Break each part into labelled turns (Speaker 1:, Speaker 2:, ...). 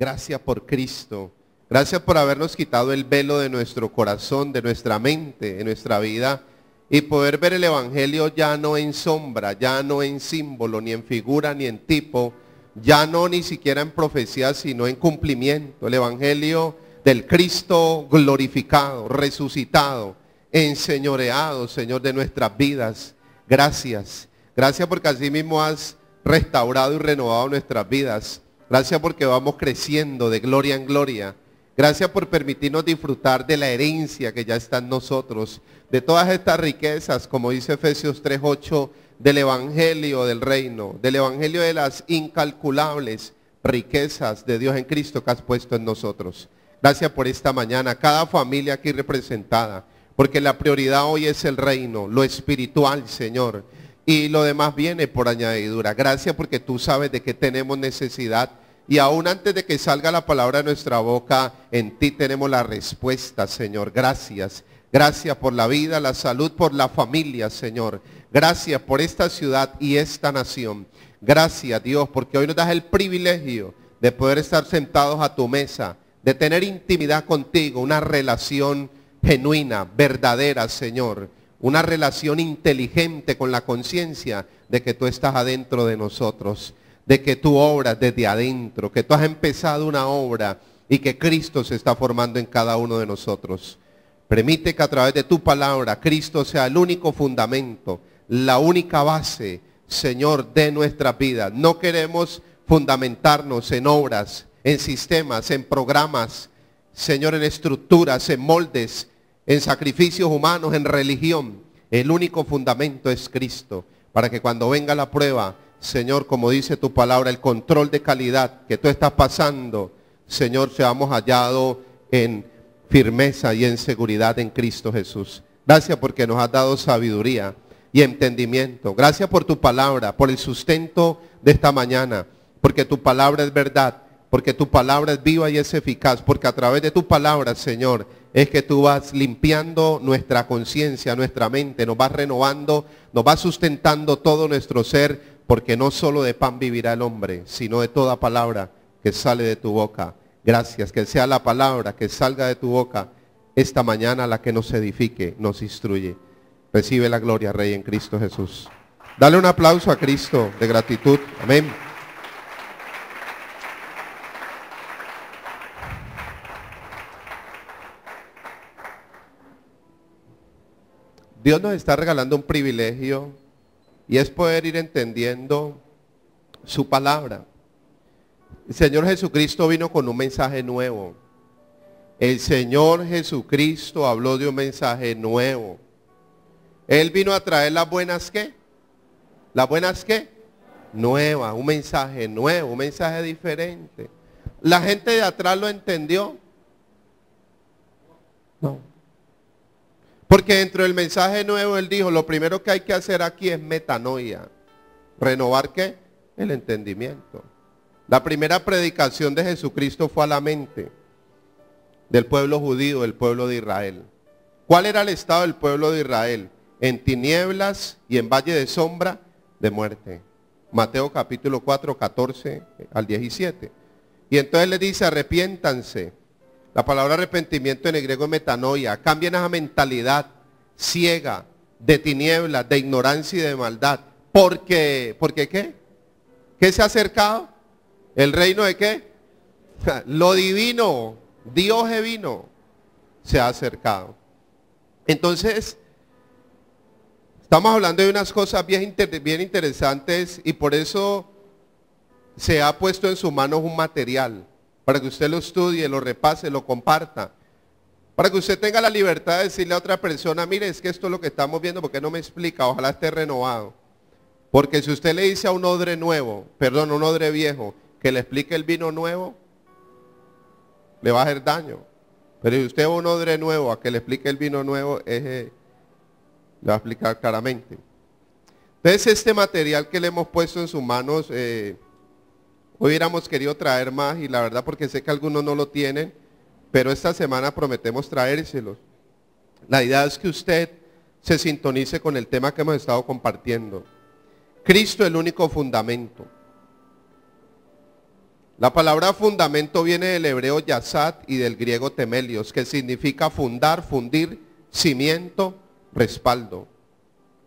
Speaker 1: Gracias por Cristo. Gracias por habernos quitado el velo de nuestro corazón, de nuestra mente, de nuestra vida y poder ver el Evangelio ya no en sombra, ya no en símbolo, ni en figura, ni en tipo, ya no ni siquiera en profecía, sino en cumplimiento. El Evangelio del Cristo glorificado, resucitado, enseñoreado, Señor, de nuestras vidas. Gracias. Gracias porque así mismo has restaurado y renovado nuestras vidas. Gracias porque vamos creciendo de gloria en gloria. Gracias por permitirnos disfrutar de la herencia que ya está en nosotros, de todas estas riquezas, como dice Efesios 3.8, del Evangelio del Reino, del Evangelio de las incalculables riquezas de Dios en Cristo que has puesto en nosotros. Gracias por esta mañana, cada familia aquí representada, porque la prioridad hoy es el reino, lo espiritual, Señor y lo demás viene por añadidura. Gracias porque tú sabes de qué tenemos necesidad y aún antes de que salga la palabra de nuestra boca, en ti tenemos la respuesta, Señor. Gracias. Gracias por la vida, la salud, por la familia, Señor. Gracias por esta ciudad y esta nación. Gracias, Dios, porque hoy nos das el privilegio de poder estar sentados a tu mesa, de tener intimidad contigo, una relación genuina, verdadera, Señor una relación inteligente con la conciencia de que tú estás adentro de nosotros, de que tú obras desde adentro, que tú has empezado una obra y que Cristo se está formando en cada uno de nosotros. Permite que a través de tu palabra Cristo sea el único fundamento, la única base, Señor, de nuestra vida. No queremos fundamentarnos en obras, en sistemas, en programas, Señor, en estructuras, en moldes, en sacrificios humanos, en religión. El único fundamento es Cristo, para que cuando venga la prueba, Señor, como dice tu palabra, el control de calidad que tú estás pasando, Señor, seamos hallados en firmeza y en seguridad en Cristo Jesús. Gracias porque nos has dado sabiduría y entendimiento. Gracias por tu palabra, por el sustento de esta mañana, porque tu palabra es verdad, porque tu palabra es viva y es eficaz, porque a través de tu palabra, Señor, es que tú vas limpiando nuestra conciencia, nuestra mente, nos vas renovando, nos vas sustentando todo nuestro ser, porque no solo de pan vivirá el hombre, sino de toda palabra que sale de tu boca. Gracias, que sea la palabra que salga de tu boca esta mañana la que nos edifique, nos instruye. Recibe la gloria, Rey, en Cristo Jesús. Dale un aplauso a Cristo de gratitud. Amén. Dios nos está regalando un privilegio y es poder ir entendiendo su palabra. El Señor Jesucristo vino con un mensaje nuevo. El Señor Jesucristo habló de un mensaje nuevo. Él vino a traer las buenas qué? Las buenas qué? nueva, un mensaje nuevo, un mensaje diferente. ¿La gente de atrás lo entendió? No. Porque dentro del mensaje nuevo él dijo, lo primero que hay que hacer aquí es metanoia. ¿Renovar qué? El entendimiento. La primera predicación de Jesucristo fue a la mente del pueblo judío, del pueblo de Israel. ¿Cuál era el estado del pueblo de Israel? En tinieblas y en valle de sombra de muerte. Mateo capítulo 4, 14 al 17. Y entonces le dice, arrepiéntanse la palabra arrepentimiento en el griego es metanoia. Cambien esa mentalidad ciega, de tinieblas, de ignorancia y de maldad. Porque, ¿por qué? ¿Qué se ha acercado? ¿El reino de qué? Lo divino, Dios divino se ha acercado. Entonces, estamos hablando de unas cosas bien, bien interesantes y por eso se ha puesto en sus manos un material para que usted lo estudie, lo repase, lo comparta. Para que usted tenga la libertad de decirle a otra persona, mire, es que esto es lo que estamos viendo, porque no me explica, ojalá esté renovado. Porque si usted le dice a un odre nuevo, perdón, un odre viejo, que le explique el vino nuevo, le va a hacer daño. Pero si usted a un odre nuevo a que le explique el vino nuevo, le va a explicar claramente. Entonces este material que le hemos puesto en sus manos eh, Hubiéramos querido traer más y la verdad porque sé que algunos no lo tienen, pero esta semana prometemos traérselos. La idea es que usted se sintonice con el tema que hemos estado compartiendo. Cristo el único fundamento. La palabra fundamento viene del hebreo yazat y del griego temelios, que significa fundar, fundir, cimiento, respaldo.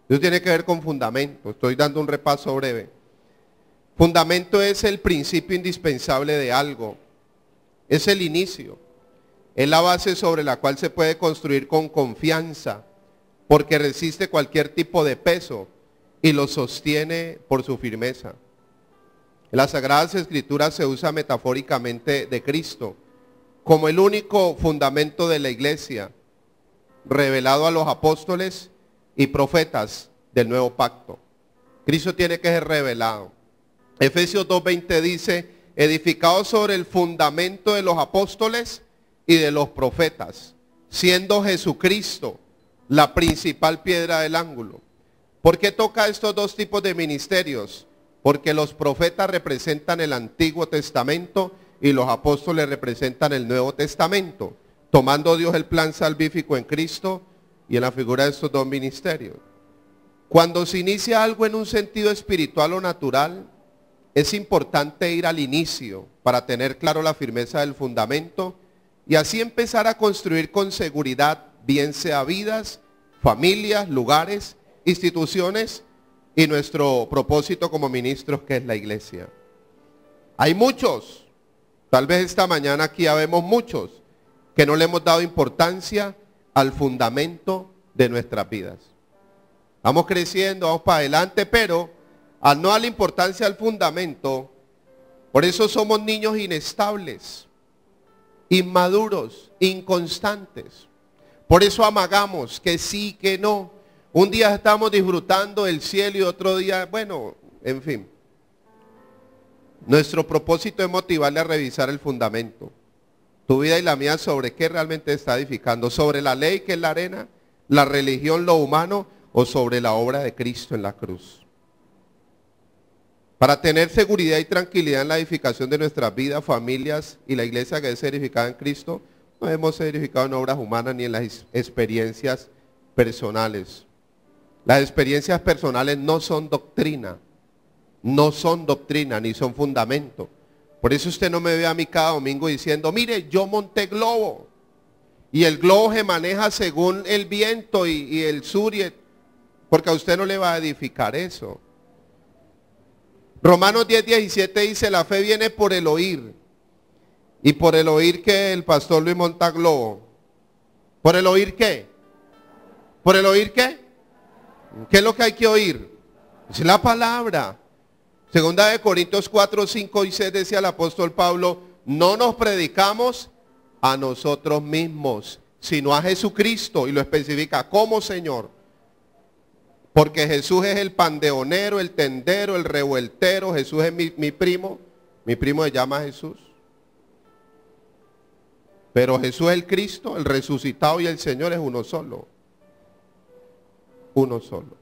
Speaker 1: Eso tiene que ver con fundamento. Estoy dando un repaso breve. Fundamento es el principio indispensable de algo. Es el inicio. Es la base sobre la cual se puede construir con confianza, porque resiste cualquier tipo de peso y lo sostiene por su firmeza. En las Sagradas Escrituras se usa metafóricamente de Cristo como el único fundamento de la iglesia, revelado a los apóstoles y profetas del nuevo pacto. Cristo tiene que ser revelado. Efesios 2.20 dice, edificados sobre el fundamento de los apóstoles y de los profetas, siendo Jesucristo la principal piedra del ángulo. ¿Por qué toca estos dos tipos de ministerios? Porque los profetas representan el Antiguo Testamento y los apóstoles representan el Nuevo Testamento, tomando Dios el plan salvífico en Cristo y en la figura de estos dos ministerios. Cuando se inicia algo en un sentido espiritual o natural, es importante ir al inicio para tener claro la firmeza del fundamento y así empezar a construir con seguridad, bien sea vidas, familias, lugares, instituciones y nuestro propósito como ministros que es la iglesia. Hay muchos, tal vez esta mañana aquí habemos muchos, que no le hemos dado importancia al fundamento de nuestras vidas. Vamos creciendo, vamos para adelante, pero al no darle importancia al fundamento, por eso somos niños inestables, inmaduros, inconstantes. Por eso amagamos que sí, que no. Un día estamos disfrutando del cielo y otro día, bueno, en fin. Nuestro propósito es motivarle a revisar el fundamento. Tu vida y la mía sobre qué realmente está edificando. Sobre la ley que es la arena, la religión, lo humano o sobre la obra de Cristo en la cruz. Para tener seguridad y tranquilidad en la edificación de nuestras vidas, familias y la iglesia que es edificada en Cristo, no hemos edificado en obras humanas ni en las experiencias personales. Las experiencias personales no son doctrina, no son doctrina ni son fundamento. Por eso usted no me ve a mí cada domingo diciendo, mire, yo monté globo y el globo se maneja según el viento y, el sur, porque a usted no le va a edificar eso. Romanos 10, 17 dice, la fe viene por el oír. Y por el oír que el pastor Luis Montaglobo. ¿Por el oír qué? ¿Por el oír qué? ¿Qué es lo que hay que oír? Es la palabra. Segunda de Corintios 4, 5 y 6 decía el apóstol Pablo, no nos predicamos a nosotros mismos, sino a Jesucristo. Y lo especifica como Señor. Porque Jesús es el pandeonero, el tendero, el revueltero. Jesús es mi, primo. Mi primo se llama Jesús. Pero Jesús es el Cristo, el resucitado y el Señor es uno solo. Uno solo.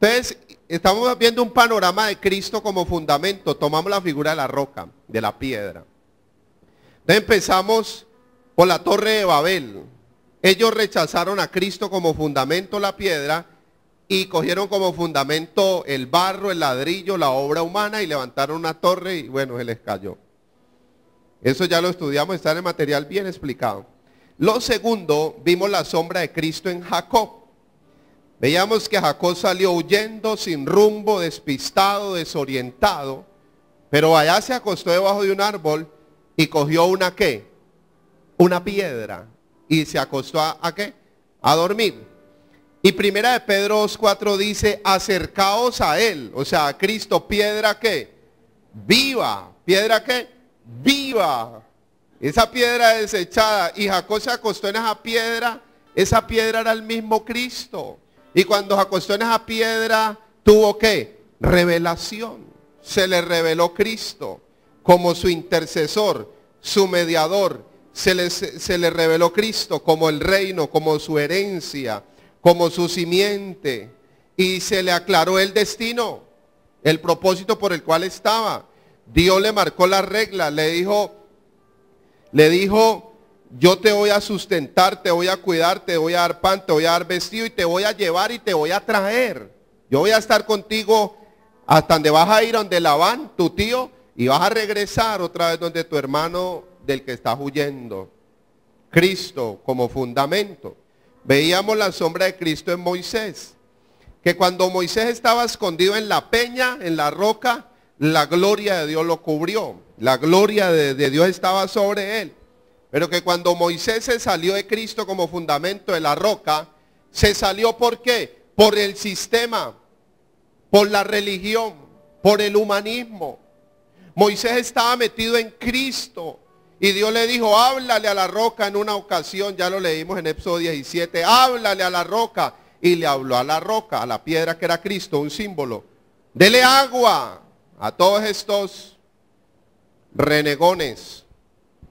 Speaker 1: Entonces, estamos viendo un panorama de Cristo como fundamento. Tomamos la figura de la roca, de la piedra. Entonces empezamos por la torre de Babel. Ellos rechazaron a Cristo como fundamento la piedra y cogieron como fundamento el barro, el ladrillo, la obra humana y levantaron una torre y bueno, se les cayó. Eso ya lo estudiamos, está en el material bien explicado. Lo segundo, vimos la sombra de Cristo en Jacob. Veíamos que Jacob salió huyendo, sin rumbo, despistado, desorientado, pero allá se acostó debajo de un árbol y cogió una qué? Una piedra. Y se acostó a, a qué? A dormir. Y primera de Pedro 2.4 dice, acercaos a él, o sea, a Cristo, piedra que viva, piedra que viva. Esa piedra desechada, y Jacob se acostó en esa piedra, esa piedra era el mismo Cristo. Y cuando se acostó en esa piedra, tuvo que revelación. Se le reveló Cristo como su intercesor, su mediador. Se se le reveló Cristo como el reino, como su herencia como su simiente y se le aclaró el destino, el propósito por el cual estaba. Dios le marcó la regla, le dijo, le dijo, yo te voy a sustentar, te voy a cuidar, te voy a dar pan, te voy a dar vestido y te voy a llevar y te voy a traer. Yo voy a estar contigo hasta donde vas a ir, donde van, tu tío, y vas a regresar otra vez donde tu hermano del que estás huyendo. Cristo como fundamento. Veíamos la sombra de Cristo en Moisés, que cuando Moisés estaba escondido en la peña, en la roca, la gloria de Dios lo cubrió, la gloria de, Dios estaba sobre él. Pero que cuando Moisés se salió de Cristo como fundamento de la roca, se salió por qué? Por el sistema, por la religión, por el humanismo. Moisés estaba metido en Cristo, y Dios le dijo, háblale a la roca en una ocasión, ya lo leímos en Éxodo 17, háblale a la roca. Y le habló a la roca, a la piedra que era Cristo, un símbolo. Dele agua a todos estos renegones.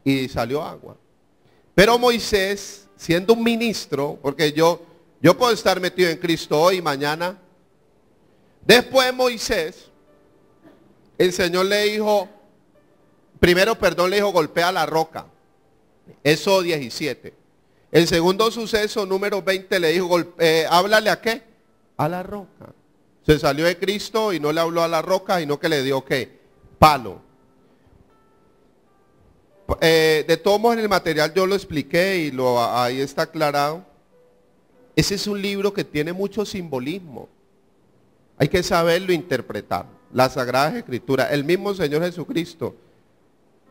Speaker 1: Y salió agua. Pero Moisés, siendo un ministro, porque yo, yo puedo estar metido en Cristo hoy y mañana. Después Moisés, el Señor le dijo, Primero, perdón, le dijo, golpea la roca. Eso 17. El segundo suceso, número 20, le dijo, eh, háblale a qué? A la roca. Se salió de Cristo y no le habló a la roca, sino que le dio qué? Palo. Eh, de todos modos en el material yo lo expliqué y lo, ahí está aclarado. Ese es un libro que tiene mucho simbolismo. Hay que saberlo interpretar. Las Sagradas Escrituras. El mismo Señor Jesucristo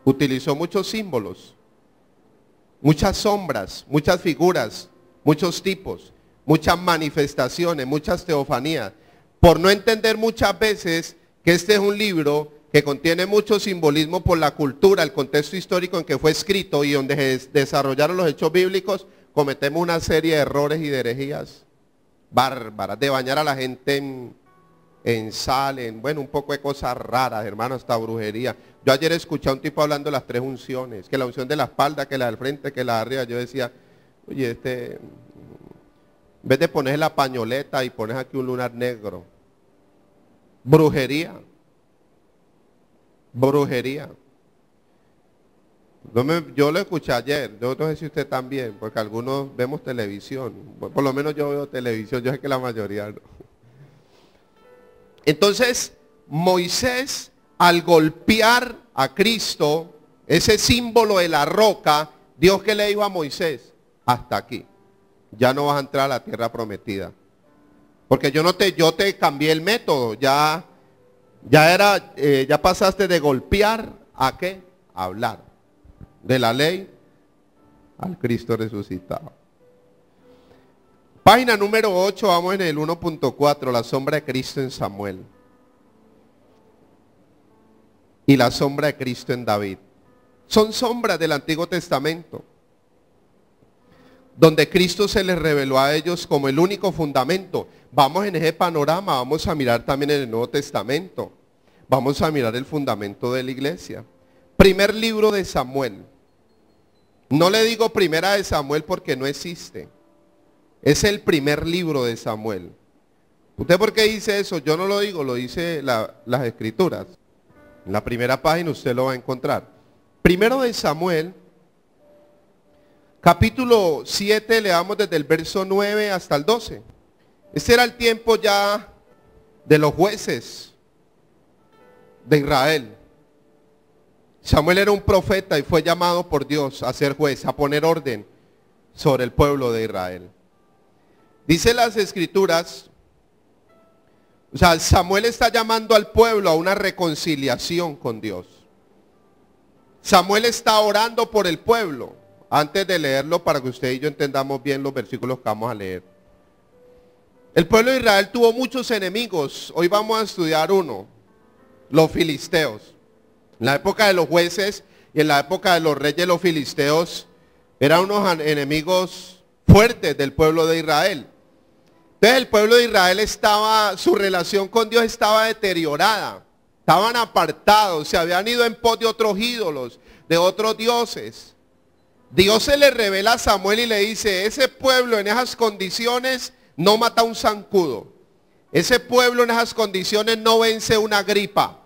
Speaker 1: utilizó muchos símbolos, muchas sombras, muchas figuras, muchos tipos, muchas manifestaciones, muchas teofanías, por no entender muchas veces que este es un libro que contiene mucho simbolismo por la cultura, el contexto histórico en que fue escrito y donde se desarrollaron los hechos bíblicos, cometemos una serie de errores y de herejías bárbaras, de bañar a la gente en en salen, bueno, un poco de cosas raras, hermano, hasta brujería. Yo ayer escuché a un tipo hablando de las tres unciones, que la unción de la espalda, que la del frente, que la de arriba. Yo decía, oye, este, en vez de poner la pañoleta y pones aquí un lunar negro, brujería, brujería. Yo, lo escuché ayer, yo no sé si usted también, porque algunos vemos televisión, por, lo menos yo veo televisión, yo sé que la mayoría entonces, Moisés al golpear a Cristo, ese símbolo de la roca, Dios que le dijo a Moisés, hasta aquí, ya no vas a entrar a la tierra prometida. Porque yo no te, yo te cambié el método, ya, ya era, eh, ya pasaste de golpear a qué? hablar de la ley al Cristo resucitado. Página número 8, vamos en el 1.4, la sombra de Cristo en Samuel. Y la sombra de Cristo en David. Son sombras del Antiguo Testamento, donde Cristo se les reveló a ellos como el único fundamento. Vamos en ese panorama, vamos a mirar también en el Nuevo Testamento. Vamos a mirar el fundamento de la iglesia. Primer libro de Samuel. No le digo primera de Samuel porque no existe. Es el primer libro de Samuel. ¿Usted por qué dice eso? Yo no lo digo, lo dice las escrituras. En la primera página usted lo va a encontrar. Primero de Samuel, capítulo 7, le damos desde el verso 9 hasta el 12. Ese era el tiempo ya de los jueces de Israel. Samuel era un profeta y fue llamado por Dios a ser juez, a poner orden sobre el pueblo de Israel. Dice las escrituras, o sea, Samuel está llamando al pueblo a una reconciliación con Dios. Samuel está orando por el pueblo. Antes de leerlo, para que usted y yo entendamos bien los versículos que vamos a leer. El pueblo de Israel tuvo muchos enemigos. Hoy vamos a estudiar uno, los filisteos. En la época de los jueces y en la época de los reyes, los filisteos eran unos enemigos fuertes del pueblo de Israel. Entonces el pueblo de Israel estaba, su relación con Dios estaba deteriorada. Estaban apartados, se habían ido en pos de otros ídolos, de otros dioses. Dios se le revela a Samuel y le dice, ese pueblo en esas condiciones no mata un zancudo. Ese pueblo en esas condiciones no vence una gripa.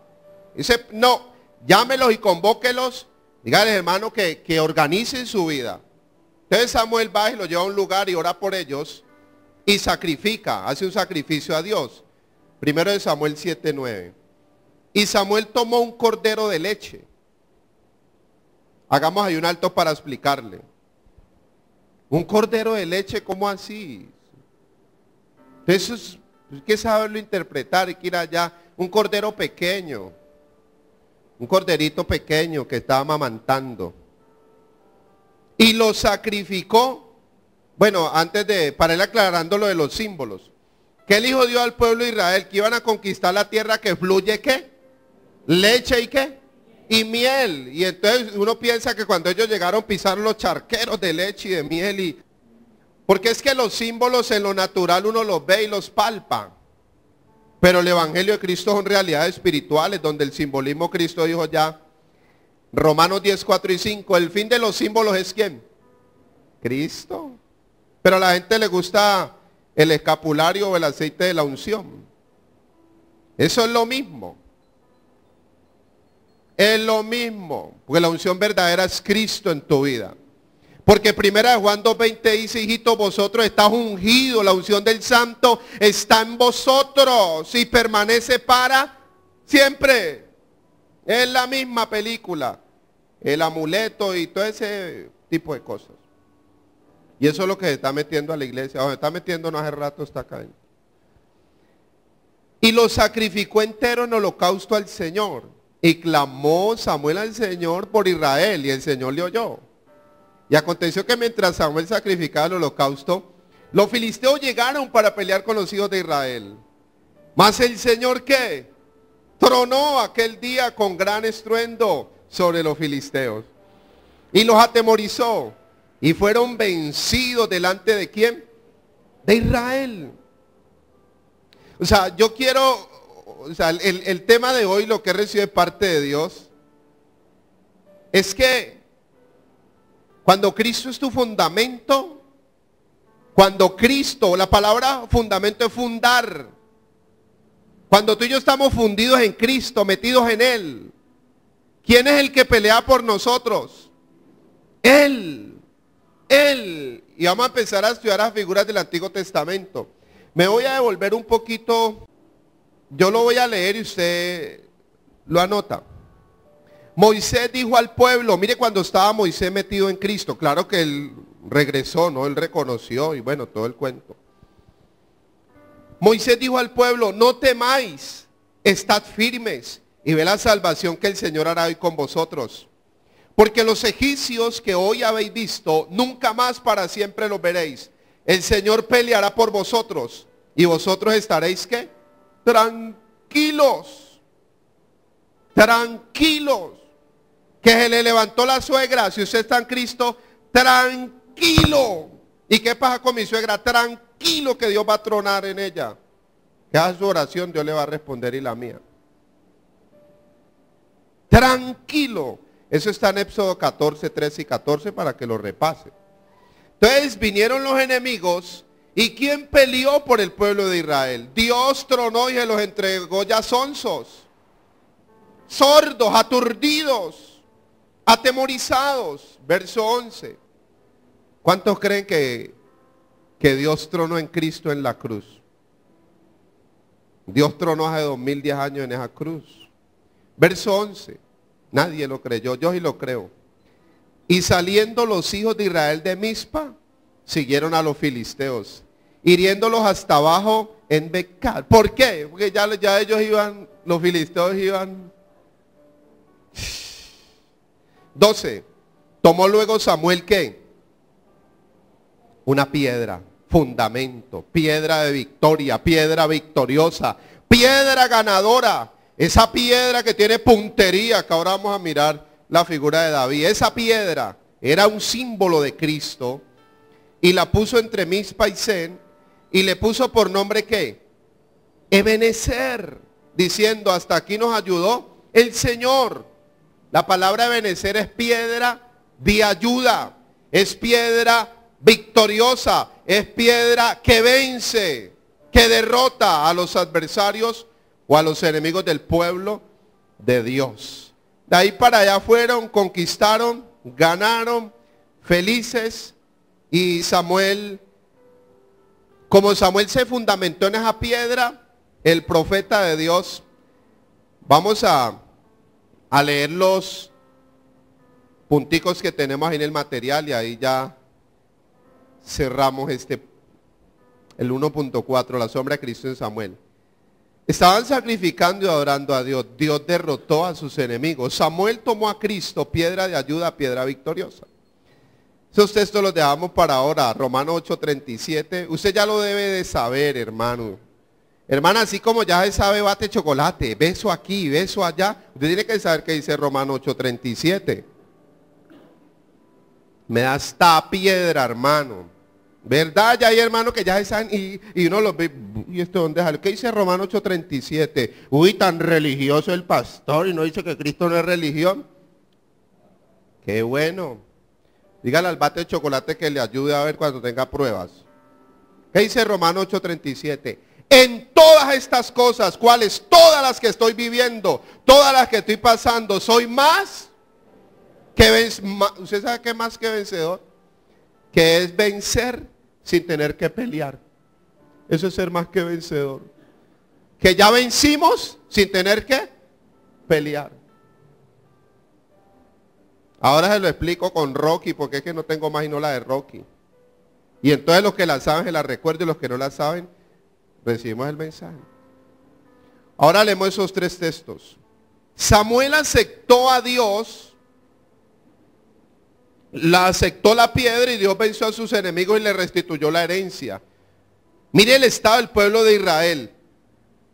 Speaker 1: Dice, no, llámelos y convóquelos. Dígales, hermano, que, que organicen su vida. Entonces Samuel va y lo lleva a un lugar y ora por ellos y sacrifica, hace un sacrificio a Dios. Primero de Samuel 7:9. Y Samuel tomó un cordero de leche. Hagamos ahí un alto para explicarle. Un cordero de leche, ¿cómo así? Eso es, pues, que saberlo interpretar, hay que ir allá. Un cordero pequeño, un corderito pequeño que estaba amamantando. Y lo sacrificó bueno, antes de, para ir aclarando lo de los símbolos. ¿Qué hijo dio al pueblo de Israel? Que iban a conquistar la tierra que fluye, ¿qué? Leche y qué? Y miel. Y entonces uno piensa que cuando ellos llegaron pisaron los charqueros de leche y de miel y... Porque es que los símbolos en lo natural uno los ve y los palpa. Pero el Evangelio de Cristo son realidades espirituales donde el simbolismo Cristo dijo ya, Romanos 10, 4 y 5, el fin de los símbolos es quién? Cristo. Pero a la gente le gusta el escapulario o el aceite de la unción. Eso es lo mismo. Es lo mismo. Porque la unción verdadera es Cristo en tu vida. Porque primera de Juan 2.20 dice, hijito, vosotros estás ungido, la unción del santo está en vosotros y permanece para siempre. Es la misma película. El amuleto y todo ese tipo de cosas. Y eso es lo que se está metiendo a la iglesia. O está metiendo no hace rato, está acá. Y lo sacrificó entero en holocausto al Señor. Y clamó Samuel al Señor por Israel. Y el Señor le oyó. Y aconteció que mientras Samuel sacrificaba el holocausto, los filisteos llegaron para pelear con los hijos de Israel. Mas el Señor qué? tronó aquel día con gran estruendo sobre los filisteos y los atemorizó y fueron vencidos delante de quién? De Israel. O sea, yo quiero, o sea, el, el tema de hoy, lo que recibe parte de Dios, es que cuando Cristo es tu fundamento, cuando Cristo, la palabra fundamento es fundar, cuando tú y yo estamos fundidos en Cristo, metidos en Él, ¿quién es el que pelea por nosotros? Él. Él. Y vamos a empezar a estudiar las figuras del Antiguo Testamento. Me voy a devolver un poquito. Yo lo voy a leer y usted lo anota. Moisés dijo al pueblo, mire cuando estaba Moisés metido en Cristo, claro que él regresó, ¿no? Él reconoció y bueno, todo el cuento. Moisés dijo al pueblo, no temáis, estad firmes y ve la salvación que el Señor hará hoy con vosotros. Porque los egipcios que hoy habéis visto, nunca más para siempre los veréis. El Señor peleará por vosotros y vosotros estaréis qué? Tranquilos. Tranquilos. Que se le levantó la suegra, si usted está en Cristo, tranquilo. ¿Y qué pasa con mi suegra? Tranquilo que Dios va a tronar en ella. Que haga su oración, Dios le va a responder y la mía. Tranquilo. Eso está en Éxodo 14, 13 y 14 para que lo repase. Entonces vinieron los enemigos y ¿quién peleó por el pueblo de Israel? Dios tronó y se los entregó ya sonsos, sordos, aturdidos, atemorizados. Verso 11. ¿Cuántos creen que, que Dios tronó en Cristo en la cruz? Dios tronó hace 2010 años en esa cruz. Verso 11. Nadie lo creyó, yo sí lo creo. Y saliendo los hijos de Israel de Mizpa, siguieron a los filisteos, hiriéndolos hasta abajo en Becar. ¿Por qué? Porque ya, ya ellos iban, los filisteos iban. 12. Tomó luego Samuel qué? Una piedra, fundamento, piedra de victoria, piedra victoriosa, piedra ganadora esa piedra que tiene puntería, que ahora vamos a mirar la figura de David. Esa piedra era un símbolo de Cristo y la puso entre mis y y le puso por nombre qué? Ebenecer, diciendo, hasta aquí nos ayudó el Señor. La palabra Ebenecer es piedra de ayuda, es piedra victoriosa, es piedra que vence, que derrota a los adversarios o a los enemigos del pueblo de Dios. De ahí para allá fueron, conquistaron, ganaron, felices. Y Samuel, como Samuel se fundamentó en esa piedra, el profeta de Dios, vamos a, a leer los punticos que tenemos en el material y ahí ya cerramos este, el 1.4, la sombra de Cristo en Samuel. Estaban sacrificando y adorando a Dios. Dios derrotó a sus enemigos. Samuel tomó a Cristo, piedra de ayuda, piedra victoriosa. Esos textos los dejamos para ahora. Romano 8:37. Usted ya lo debe de saber, hermano. Hermana, así como ya sabe bate chocolate, beso aquí, beso allá. Usted tiene que saber qué dice Romano 8:37. Me da esta piedra, hermano. ¿Verdad? Ya hay hermanos que ya están y, y uno los ve, ¿y esto dónde sale? ¿Qué dice Romano 8.37? Uy, tan religioso el pastor y no dice que Cristo no es religión. Qué bueno. Dígale al bate de chocolate que le ayude a ver cuando tenga pruebas. ¿Qué dice Romano 8.37? En todas estas cosas, cuáles todas las que estoy viviendo, todas las que estoy pasando, soy más que vencedor. ¿Usted sabe qué más que vencedor? que es vencer sin tener que pelear. Eso es ser más que vencedor. Que ya vencimos sin tener que pelear. Ahora se lo explico con Rocky, porque es que no tengo más y no la de Rocky. Y entonces los que la saben se la recuerdo los que no la saben, recibimos el mensaje. Ahora leemos esos tres textos. Samuel aceptó a Dios la aceptó la piedra y Dios venció a sus enemigos y le restituyó la herencia. Mire el estado del pueblo de Israel.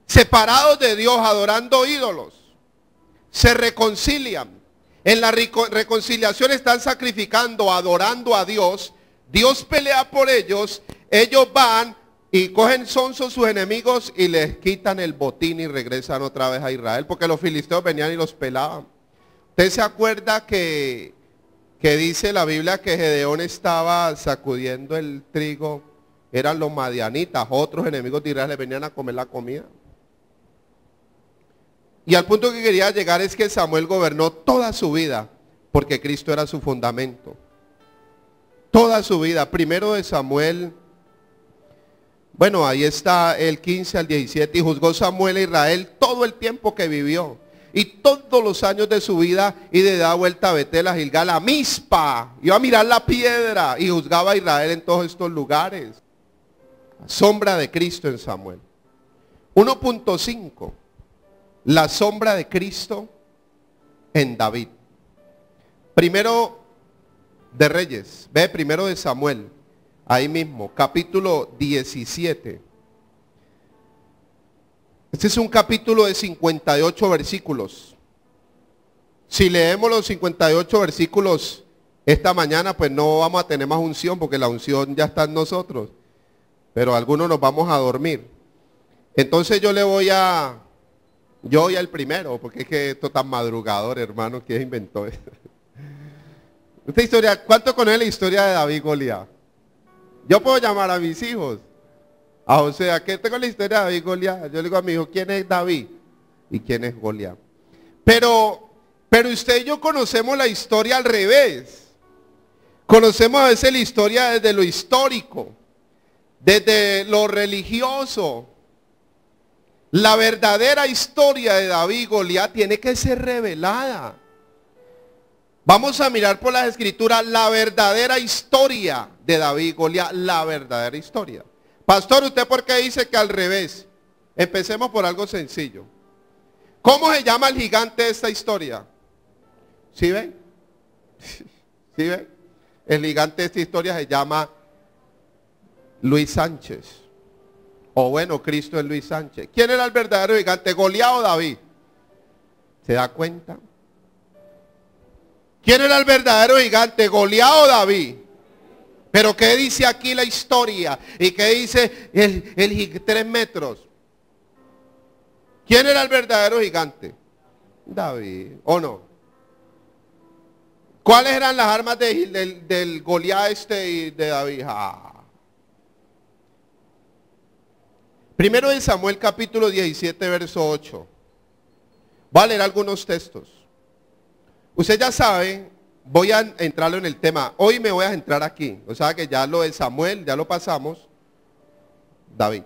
Speaker 1: Separados de Dios, adorando ídolos. Se reconcilian. En la reconciliación están sacrificando, adorando a Dios. Dios pelea por ellos. Ellos van y cogen sonso sus enemigos y les quitan el botín y regresan otra vez a Israel. Porque los filisteos venían y los pelaban. ¿Usted se acuerda que que dice la Biblia que Gedeón estaba sacudiendo el trigo, eran los madianitas, otros enemigos de Israel le venían a comer la comida. Y al punto que quería llegar es que Samuel gobernó toda su vida, porque Cristo era su fundamento. Toda su vida, primero de Samuel, bueno, ahí está el 15 al 17, y juzgó Samuel a Israel todo el tiempo que vivió y todos los años de su vida y de da vuelta a Betel, a Gilgal, a Mispa. Iba a mirar la piedra y juzgaba a Israel en todos estos lugares. Sombra de Cristo en Samuel. 1.5. La sombra de Cristo en David. Primero de Reyes. Ve primero de Samuel. Ahí mismo. Capítulo 17. Este es un capítulo de 58 versículos. Si leemos los 58 versículos esta mañana, pues no vamos a tener más unción porque la unción ya está en nosotros. Pero algunos nos vamos a dormir. Entonces yo le voy a, yo voy al primero, porque es que esto tan madrugador, hermano, que inventó esto. Esta historia, ¿cuánto conoce la historia de David Goliat? Yo puedo llamar a mis hijos Ah, o sea, que tengo la historia de David Goliat. Yo le digo a mi hijo, ¿quién es David? ¿Y quién es Goliat? Pero, pero usted y yo conocemos la historia al revés. Conocemos a veces la historia desde lo histórico, desde lo religioso. La verdadera historia de David y Goliat tiene que ser revelada. Vamos a mirar por las escrituras la verdadera historia de David y Goliat, la verdadera historia. Pastor, ¿usted por qué dice que al revés? Empecemos por algo sencillo. ¿Cómo se llama el gigante de esta historia? ¿Sí ven? ¿Sí ven? El gigante de esta historia se llama Luis Sánchez. O bueno, Cristo es Luis Sánchez. ¿Quién era el verdadero gigante? ¿Goleado David? ¿Se da cuenta? ¿Quién era el verdadero gigante? ¿Goleado David? Pero ¿qué dice aquí la historia? ¿Y qué dice el, tres metros? ¿Quién era el verdadero gigante? David, ¿o no? ¿Cuáles eran las armas del, del este y de David? Ah. Primero en Samuel capítulo 17, verso 8. Va a leer algunos textos. Usted ya sabe voy a entrarlo en el tema. Hoy me voy a entrar aquí. O sea que ya lo de Samuel, ya lo pasamos. David.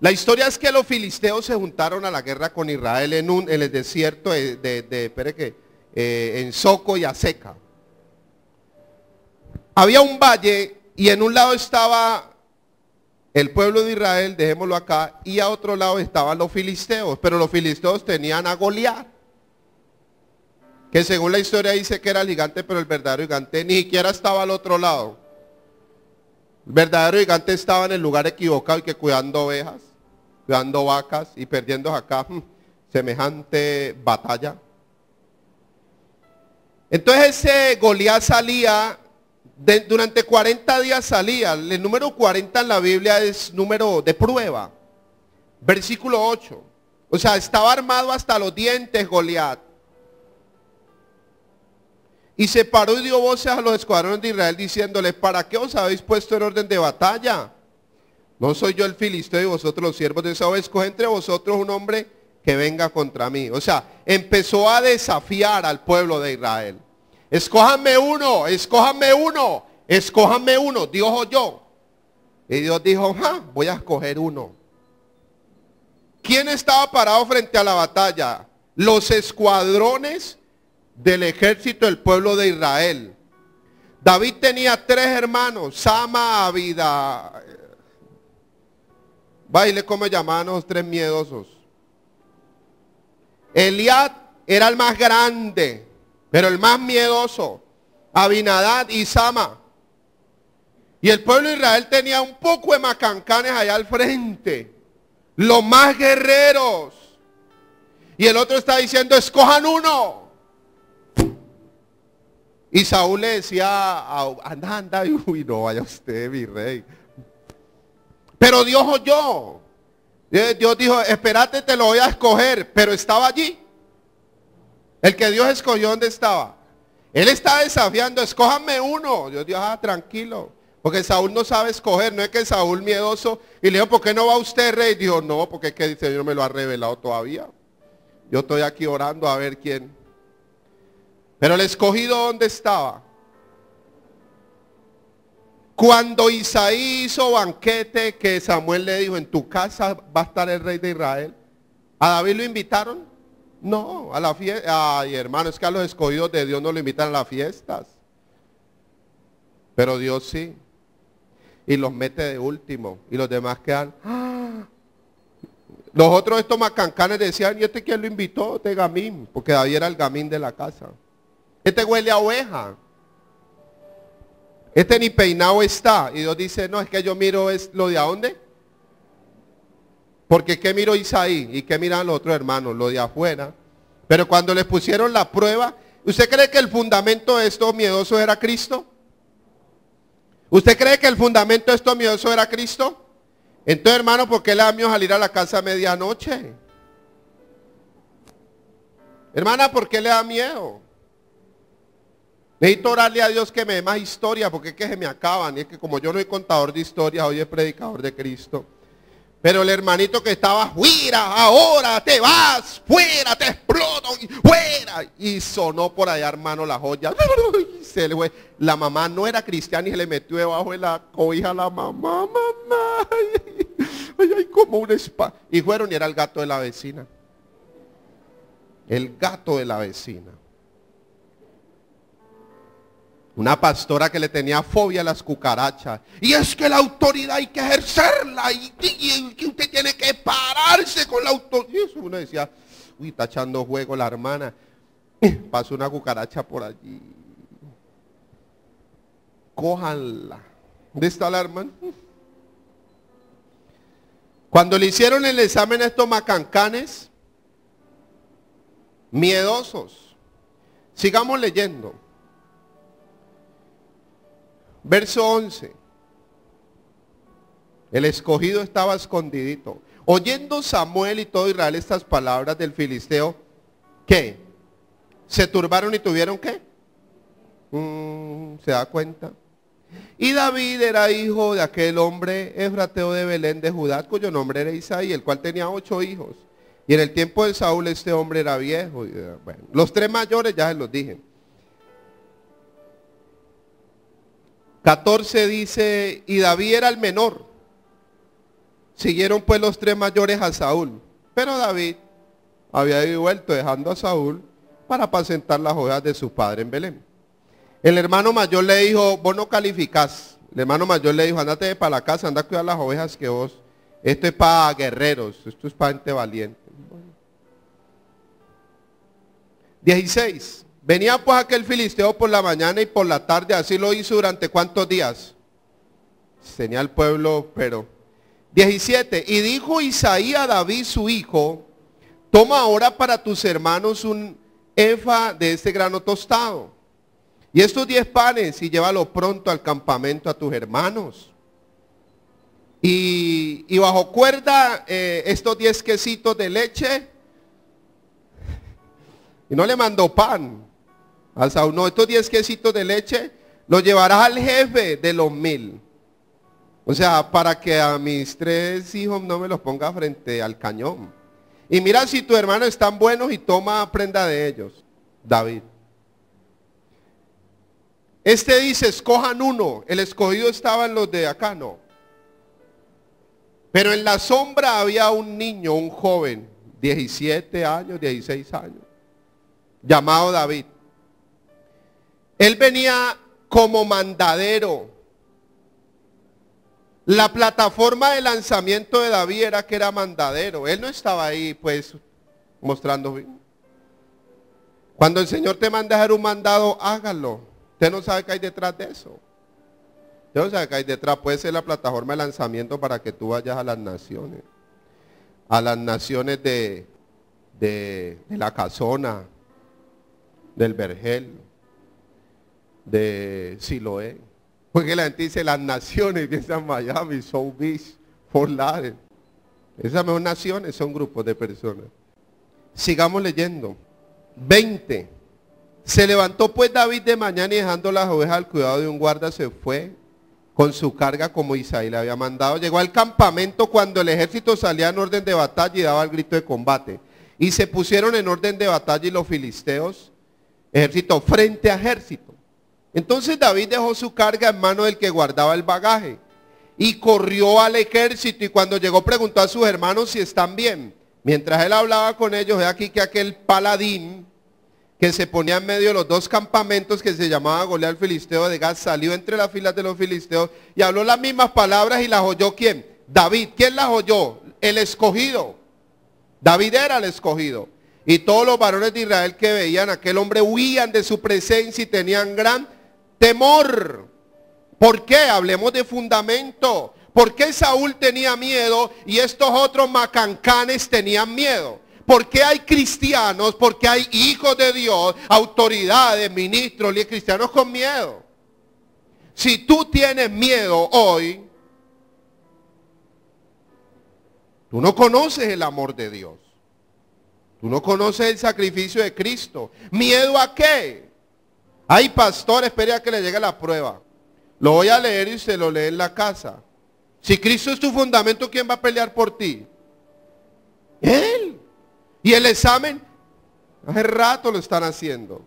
Speaker 1: La historia es que los filisteos se juntaron a la guerra con Israel en, un, el desierto de, de, espere que, eh, en Soco y Aseca. Había un valle y en un lado estaba el pueblo de Israel, dejémoslo acá, y a otro lado estaban los filisteos, pero los filisteos tenían a Goliat que según la historia dice que era gigante, pero el verdadero gigante ni siquiera estaba al otro lado. El verdadero gigante estaba en el lugar equivocado y que cuidando ovejas, cuidando vacas y perdiendo acá hmm, semejante batalla. Entonces ese Goliat salía, durante 40 días salía. El número 40 en la Biblia es número de prueba. Versículo 8. O sea, estaba armado hasta los dientes Goliat. Y se paró y dio voces a los escuadrones de Israel diciéndoles, ¿para qué os habéis puesto en orden de batalla? No soy yo el filisteo y vosotros los siervos de Saúl, escoge entre vosotros un hombre que venga contra mí. O sea, empezó a desafiar al pueblo de Israel. Escójanme uno, escójanme uno, escójanme uno, Dios o yo. Y Dios dijo, voy a escoger uno. ¿Quién estaba parado frente a la batalla? Los escuadrones del ejército del pueblo de Israel. David tenía tres hermanos, Sama, Abida. Baile como los tres miedosos. Eliad era el más grande, pero el más miedoso. Abinadad y Sama. Y el pueblo de Israel tenía un poco de macancanes allá al frente. Los más guerreros. Y el otro está diciendo, escojan uno. Y Saúl le decía anda, anda, y uy, no vaya usted, mi rey. Pero Dios oyó. Eh, Dios dijo, espérate, te lo voy a escoger, pero estaba allí. El que Dios escogió, ¿dónde estaba? Él está desafiando, escójame uno. Dios dijo, ah, tranquilo. Porque Saúl no sabe escoger, no es que Saúl miedoso. Y le dijo, ¿por qué no va usted, rey? Dijo, no, porque es que el Señor me lo ha revelado todavía. Yo estoy aquí orando a ver quién. Pero el escogido ¿dónde estaba? Cuando Isaí hizo banquete que Samuel le dijo, en tu casa va a estar el rey de Israel, ¿a David lo invitaron? No, a la fiesta. Ay, hermano, es que a los escogidos de Dios no lo invitan a las fiestas. Pero Dios sí. Y los mete de último. Y los demás quedan. ¡Ah!". Los otros estos macancanes decían, ¿y este quién lo invitó? de este gamín. Porque David era el gamín de la casa. Este huele a oveja. Este ni peinado está. Y Dios dice, no, es que yo miro es lo de a dónde. Porque ¿qué miro Isaí? ¿Y qué mira los otros hermanos? Lo de afuera. Pero cuando les pusieron la prueba, ¿usted cree que el fundamento de estos miedosos era Cristo? ¿Usted cree que el fundamento de estos miedosos era Cristo? Entonces, hermano, ¿por qué le da miedo salir a la casa a medianoche? Hermana, ¿por qué le da miedo? Necesito orarle a Dios que me dé más historia porque es que se me acaban. Y es que como yo no soy contador de historias, hoy es predicador de Cristo. Pero el hermanito que estaba fuera, ahora te vas, fuera, te exploto, fuera. Y sonó por allá, hermano, la joya. se le La mamá no era cristiana y se le metió debajo de la cobija a la mamá, mamá. Ay, ay, como un spa. Y fueron y era el gato de la vecina. El gato de la vecina. Una pastora que le tenía fobia a las cucarachas. Y es que la autoridad hay que ejercerla. Y, usted tiene que pararse con la autoridad. Y eso uno decía, uy, está echando juego la hermana. Pasó una cucaracha por allí. Cójanla. ¿Dónde está la hermana? Cuando le hicieron el examen a estos macancanes, miedosos. Sigamos leyendo. Verso 11. El escogido estaba escondidito. Oyendo Samuel y todo Israel estas palabras del filisteo, ¿qué? Se turbaron y tuvieron qué? Mm, ¿Se da cuenta? Y David era hijo de aquel hombre efrateo de Belén de Judá, cuyo nombre era Isaí, el cual tenía ocho hijos. Y en el tiempo de Saúl este hombre era viejo. Eh, los tres mayores ya se los dije. 14 dice, y David era el menor. Siguieron pues los tres mayores a Saúl. Pero David había vuelto dejando a Saúl para apacentar las ovejas de su padre en Belén. El hermano mayor le dijo, vos no calificás. El hermano mayor le dijo, andate para la casa, anda a cuidar las ovejas que vos. Esto es para guerreros, esto es para gente valiente. 16. Venía pues aquel filisteo por la mañana y por la tarde, así lo hizo durante cuántos días. Tenía el pueblo, pero... 17. Y dijo Isaías a David su hijo, toma ahora para tus hermanos un efa de este grano tostado. Y estos diez panes y llévalo pronto al campamento a tus hermanos. Y, bajo cuerda eh, estos diez quesitos de leche. Y no le mandó pan. Al Saúl, no, estos 10 quesitos de leche los llevarás al jefe de los mil. O sea, para que a mis tres hijos no me los ponga frente al cañón. Y mira si tu hermano están buenos y toma prenda de ellos. David. Este dice, escojan uno. El escogido estaba en los de acá, no. Pero en la sombra había un niño, un joven, 17 años, 16 años, llamado David. Él venía como mandadero. La plataforma de lanzamiento de David era que era mandadero. Él no estaba ahí pues mostrando. Cuando el Señor te manda a hacer un mandado, hágalo. Usted no sabe qué hay detrás de eso. Usted no sabe qué hay detrás. Puede ser la plataforma de lanzamiento para que tú vayas a las naciones. A las naciones de, de, de la casona, del vergel de Siloé. Porque la gente dice, las naciones De Miami, South Beach, Fort Lauderdale. Esas mejor naciones son grupos de personas. Sigamos leyendo. 20. Se levantó pues David de mañana y dejando las ovejas al cuidado de un guarda se fue con su carga como Isaí le había mandado. Llegó al campamento cuando el ejército salía en orden de batalla y daba el grito de combate. Y se pusieron en orden de batalla y los filisteos, ejército frente a ejército. Entonces David dejó su carga en mano del que guardaba el bagaje y corrió al ejército y cuando llegó preguntó a sus hermanos si están bien. Mientras él hablaba con ellos, he aquí que aquel paladín que se ponía en medio de los dos campamentos que se llamaba Goliat Filisteo de gas salió entre las filas de los filisteos y habló las mismas palabras y las oyó quién? David. ¿Quién las oyó? El escogido. David era el escogido. Y todos los varones de Israel que veían a aquel hombre huían de su presencia y tenían gran temor. ¿Por qué? Hablemos de fundamento. ¿Por qué Saúl tenía miedo y estos otros macancanes tenían miedo? ¿Por qué hay cristianos? ¿Por qué hay hijos de Dios, autoridades, ministros, y cristianos con miedo? Si tú tienes miedo hoy, tú no conoces el amor de Dios. Tú no conoces el sacrificio de Cristo. ¿Miedo a qué? ay pastor, espere a que le llegue la prueba. Lo voy a leer y se lo lee en la casa. Si Cristo es tu fundamento, ¿quién va a pelear por ti? Él. Y el examen, hace rato lo están haciendo.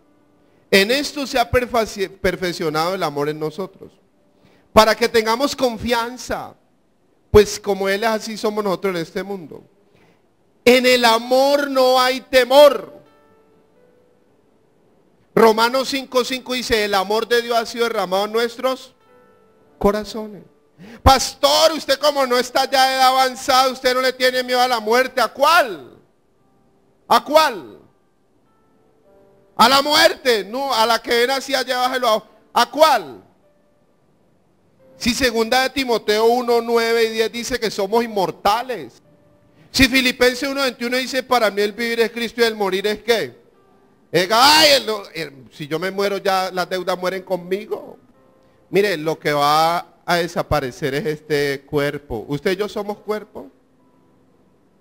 Speaker 1: En esto se ha perfeccionado el amor en nosotros. Para que tengamos confianza. Pues como Él es así, somos nosotros en este mundo. En el amor no hay temor. Romanos 5.5 5 dice, el amor de Dios ha sido derramado en nuestros corazones. Pastor, usted como no está ya de avanzada, usted no le tiene miedo a la muerte. ¿A cuál? ¿A cuál? A la muerte, no, a la que ven así allá abajo. ¿A cuál? Si segunda de Timoteo 1, 9 y 10 dice que somos inmortales. Si Filipenses 1.21 dice, para mí el vivir es Cristo y el morir es qué? Ay, si yo me muero ya las deudas mueren conmigo. Mire, lo que va a desaparecer es este cuerpo. ¿Usted y yo somos cuerpo?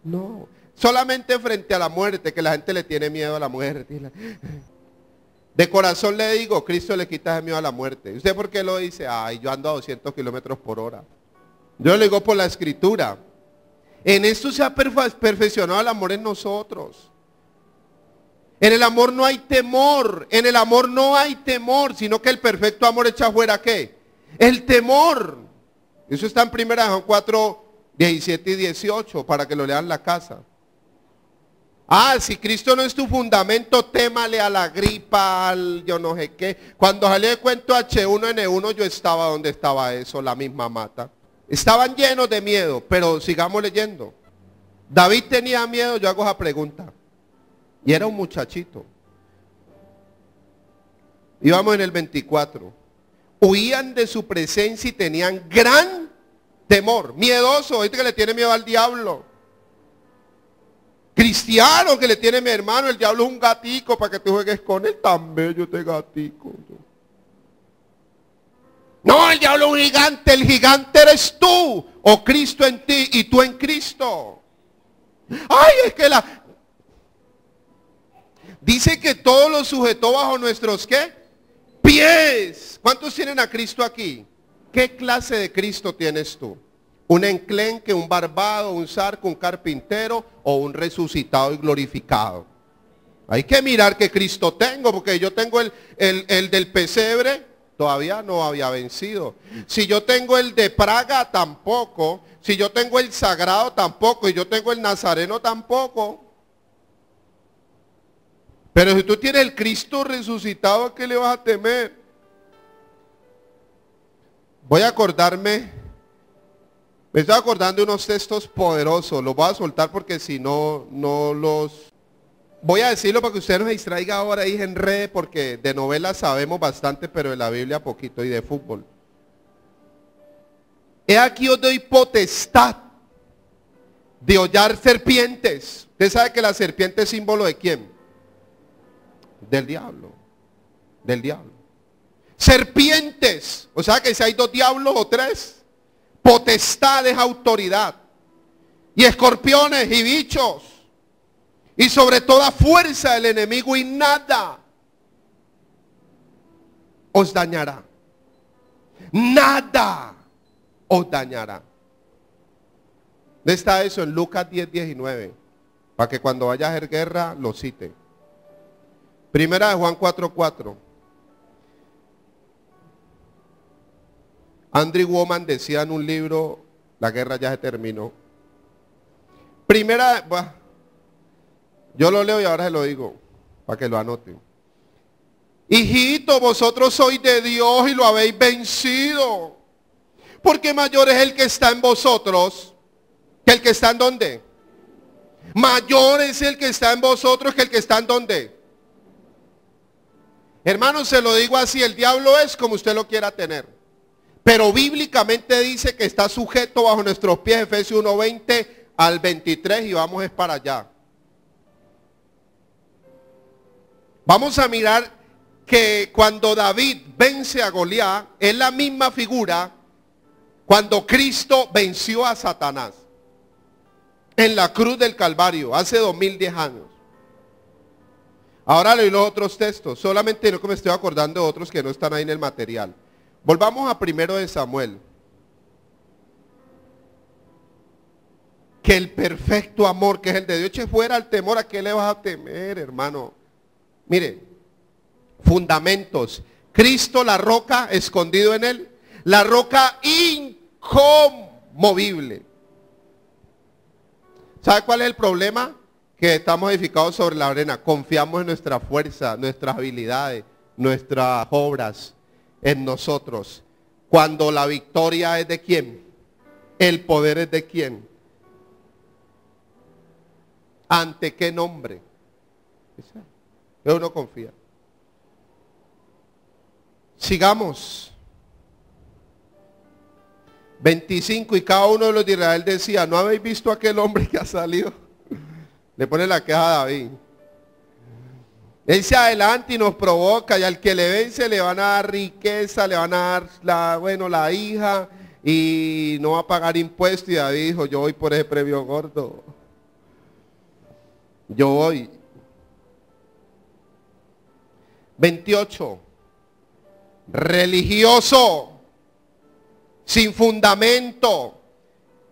Speaker 1: No. Solamente frente a la muerte, que la gente le tiene miedo a la muerte. De corazón le digo, Cristo le quita el miedo a la muerte. ¿Usted por qué lo dice? Ay, yo ando a 200 kilómetros por hora. Yo le digo por la escritura. En esto se ha perfeccionado el amor en nosotros. En el amor no hay temor, en el amor no hay temor, sino que el perfecto amor echa fuera qué? El temor. Eso está en 1 Juan 4, 17 y 18, para que lo lean la casa. Ah, si Cristo no es tu fundamento, témale a la gripa, al yo no sé qué. Cuando salí de cuento H1N1, yo estaba donde estaba eso, la misma mata. Estaban llenos de miedo, pero sigamos leyendo. David tenía miedo, yo hago esa pregunta. Y era un muchachito. Íbamos en el 24. Huían de su presencia y tenían gran temor. Miedoso, ¿Viste que le tiene miedo al diablo. Cristiano que le tiene mi hermano, el diablo es un gatico para que tú juegues con él. Tan bello este gatico. No, el diablo es un gigante, el gigante eres tú. O oh Cristo en ti y tú en Cristo. Ay, es que la, Dice que todo lo sujetó bajo nuestros qué? Pies. ¿Cuántos tienen a Cristo aquí? ¿Qué clase de Cristo tienes tú? ¿Un enclenque, un barbado, un zarco, un carpintero o un resucitado y glorificado? Hay que mirar qué Cristo tengo, porque yo tengo el, el, el del pesebre, todavía no había vencido. Si yo tengo el de Praga, tampoco. Si yo tengo el sagrado, tampoco. Y yo tengo el nazareno, tampoco. Pero si tú tienes el Cristo resucitado, ¿a qué le vas a temer? Voy a acordarme, me estoy acordando de unos textos poderosos, los voy a soltar porque si no, no los... Voy a decirlo para que usted no se distraiga ahora y en red, porque de novelas sabemos bastante, pero de la Biblia poquito y de fútbol. He aquí os doy potestad de hollar serpientes. Usted sabe que la serpiente es símbolo de quién? Del diablo. Del diablo. Serpientes. O sea que si hay dos diablos o tres. Potestades, autoridad. Y escorpiones y bichos. Y sobre toda fuerza del enemigo y nada os dañará. Nada os dañará. Está eso en Lucas 10, 19. Para que cuando vaya a hacer guerra lo cite. Primera de Juan 4:4. Andrew Woman decía en un libro, la guerra ya se terminó. Primera, yo lo leo y ahora se lo digo, para que lo anoten. Hijito, vosotros sois de Dios y lo habéis vencido. Porque mayor es el que está en vosotros que el que está en donde. Mayor es el que está en vosotros que el que está en donde. Hermanos, se lo digo así, el diablo es como usted lo quiera tener. Pero bíblicamente dice que está sujeto bajo nuestros pies, Efesios 1.20 al 23 y vamos es para allá. Vamos a mirar que cuando David vence a Goliat, es la misma figura cuando Cristo venció a Satanás en la cruz del Calvario hace 2010 años. Ahora leí los otros textos, solamente no que me estoy acordando de otros que no están ahí en el material. Volvamos a primero de Samuel. Que el perfecto amor que es el de Dios, eche fuera el temor, ¿a qué le vas a temer, hermano? Mire, fundamentos. Cristo, la roca, escondido en él, la roca incomovible. ¿Sabe cuál es el problema? que estamos edificados sobre la arena, confiamos en nuestra fuerza, nuestras habilidades, nuestras obras, en nosotros. Cuando la victoria es de quién, el poder es de quién, ante qué nombre. Yo no confía. Sigamos. 25 y cada uno de los de Israel decía, ¿no habéis visto aquel hombre que ha salido? Le pone la queja a David. Él se adelanta y nos provoca y al que le vence le van a dar riqueza, le van a dar la, bueno, la hija y no va a pagar impuestos. Y David dijo, yo voy por ese previo gordo. Yo voy. 28. Religioso. Sin fundamento.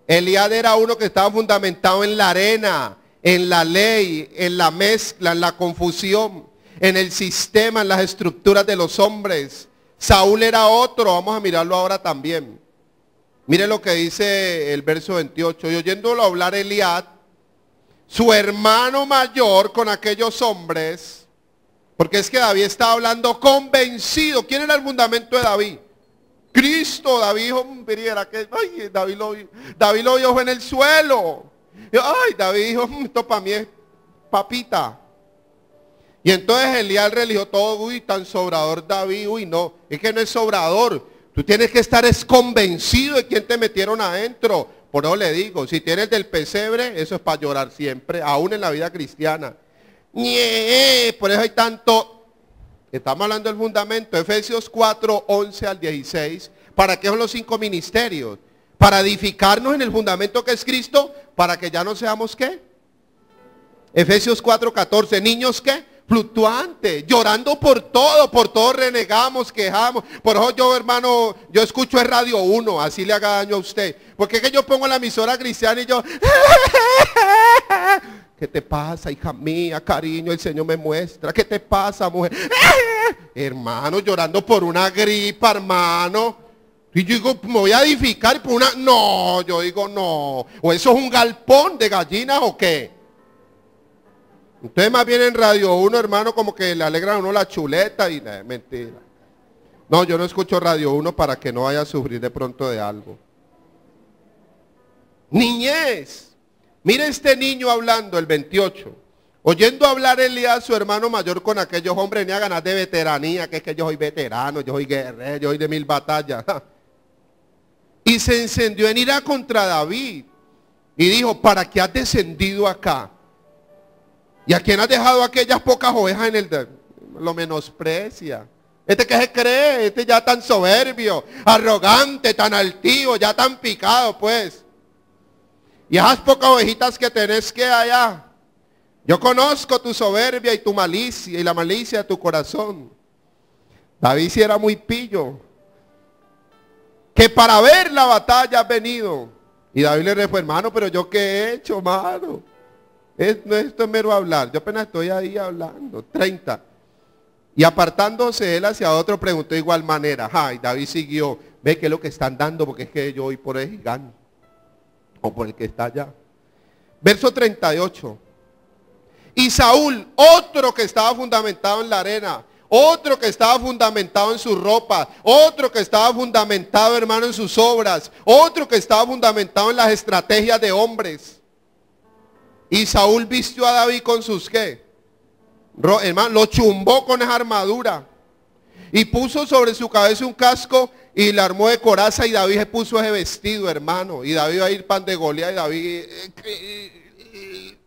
Speaker 1: Elías era uno que estaba fundamentado en la arena en la ley, en la mezcla, en la confusión, en el sistema, en las estructuras de los hombres. Saúl era otro, vamos a mirarlo ahora también. Mire lo que dice el verso 28. Y oyéndolo hablar Eliad, su hermano mayor con aquellos hombres, porque es que David estaba hablando convencido. ¿Quién era el fundamento de David? Cristo, David, David, lo, David lo vio en el suelo. Yo, ay, David dijo, esto para mí es papita. Y entonces Elial religió todo, uy, tan sobrador David, uy, no, es que no es sobrador. Tú tienes que estar es convencido de quién te metieron adentro. Por eso le digo, si tienes del pesebre, eso es para llorar siempre, aún en la vida cristiana. ¡Nie! Por eso hay tanto... Estamos hablando del fundamento, Efesios 4, 11 al 16. ¿Para qué son los cinco ministerios? para edificarnos en el fundamento que es Cristo, para que ya no seamos qué. Efesios 4:14, niños qué? Fluctuante, llorando por todo, por todo renegamos, quejamos. Por eso yo, hermano, yo escucho el Radio 1, así le haga daño a usted. Porque es que yo pongo la emisora cristiana y yo... ¿Qué te pasa, hija mía, cariño? El Señor me muestra. ¿Qué te pasa, mujer? Hermano, llorando por una gripa, hermano. Y yo digo, me voy a edificar por una... No, yo digo, no. O eso es un galpón de gallinas o qué. Ustedes más bien en Radio 1, hermano, como que le alegran a uno la chuleta y mentira. No, yo no escucho Radio 1 para que no vaya a sufrir de pronto de algo. Niñez. Mire este niño hablando, el 28. Oyendo hablar a su hermano mayor, con aquellos hombres, ni a ganas de veteranía, que es que yo soy veterano, yo soy guerrero, yo soy de mil batallas. Y se encendió en ira contra David. Y dijo, ¿para qué has descendido acá? ¿Y a quién has dejado aquellas pocas ovejas en el... Lo menosprecia. Este que se cree, este ya tan soberbio, arrogante, tan altivo, ya tan picado, pues. Y esas pocas ovejitas que tenés que allá. Yo conozco tu soberbia y tu malicia y la malicia de tu corazón. David sí era muy pillo que para ver la batalla ha venido. Y David le dijo, hermano, pero yo qué he hecho, hermano. esto es mero hablar, yo apenas estoy ahí hablando, 30. Y apartándose él hacia otro, preguntó de igual manera. Ay, David siguió, ve qué es lo que están dando, porque es que yo voy por el gigante, o por el que está allá. Verso 38. Y Saúl, otro que estaba fundamentado en la arena, otro que estaba fundamentado en su ropa, otro que estaba fundamentado, hermano, en sus obras, otro que estaba fundamentado en las estrategias de hombres. Y Saúl vistió a David con sus qué? Hermano, lo chumbó con esa armadura. Y puso sobre su cabeza un casco y le armó de coraza y David se puso ese vestido, hermano. Y David va a ir pan de golea y David... Eh, eh,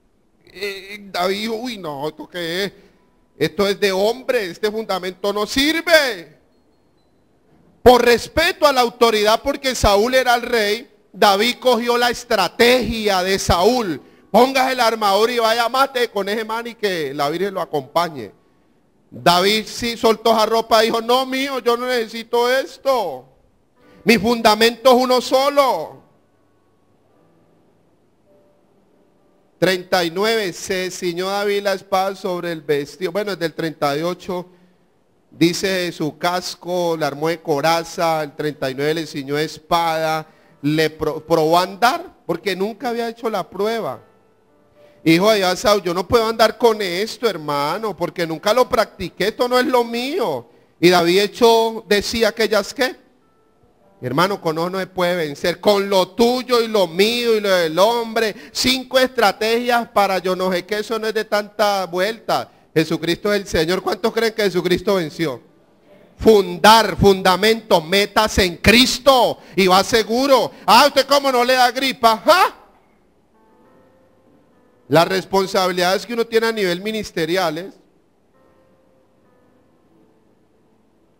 Speaker 1: eh, David dijo, uy no, ¿esto qué es? Esto es de hombre, este fundamento no sirve. Por respeto a la autoridad, porque Saúl era el rey, David cogió la estrategia de Saúl. Pongas el armador y vaya mate con ese man y que la Virgen lo acompañe. David sí soltó la ropa y dijo, no mío, yo no necesito esto. Mi fundamento es uno solo. 39, se ciñó David la espada sobre el vestido. Bueno, desde el 38 dice su casco, la armó de coraza, el 39 le ciñó espada, le probó a andar porque nunca había hecho la prueba. Hijo de Asa, yo no puedo andar con esto, hermano, porque nunca lo practiqué, esto no es lo mío. Y David hecho, decía aquellas que hermano, con no se puede vencer. Con lo tuyo y lo mío y lo del hombre. Cinco estrategias para yo no sé que Eso no es de tanta vuelta. Jesucristo es el Señor. ¿Cuántos creen que Jesucristo venció? Fundar, fundamento, metas en Cristo. Y va seguro. Ah, ¿usted cómo no le da gripa? ¿Ah? Las responsabilidades que uno tiene a nivel ministerial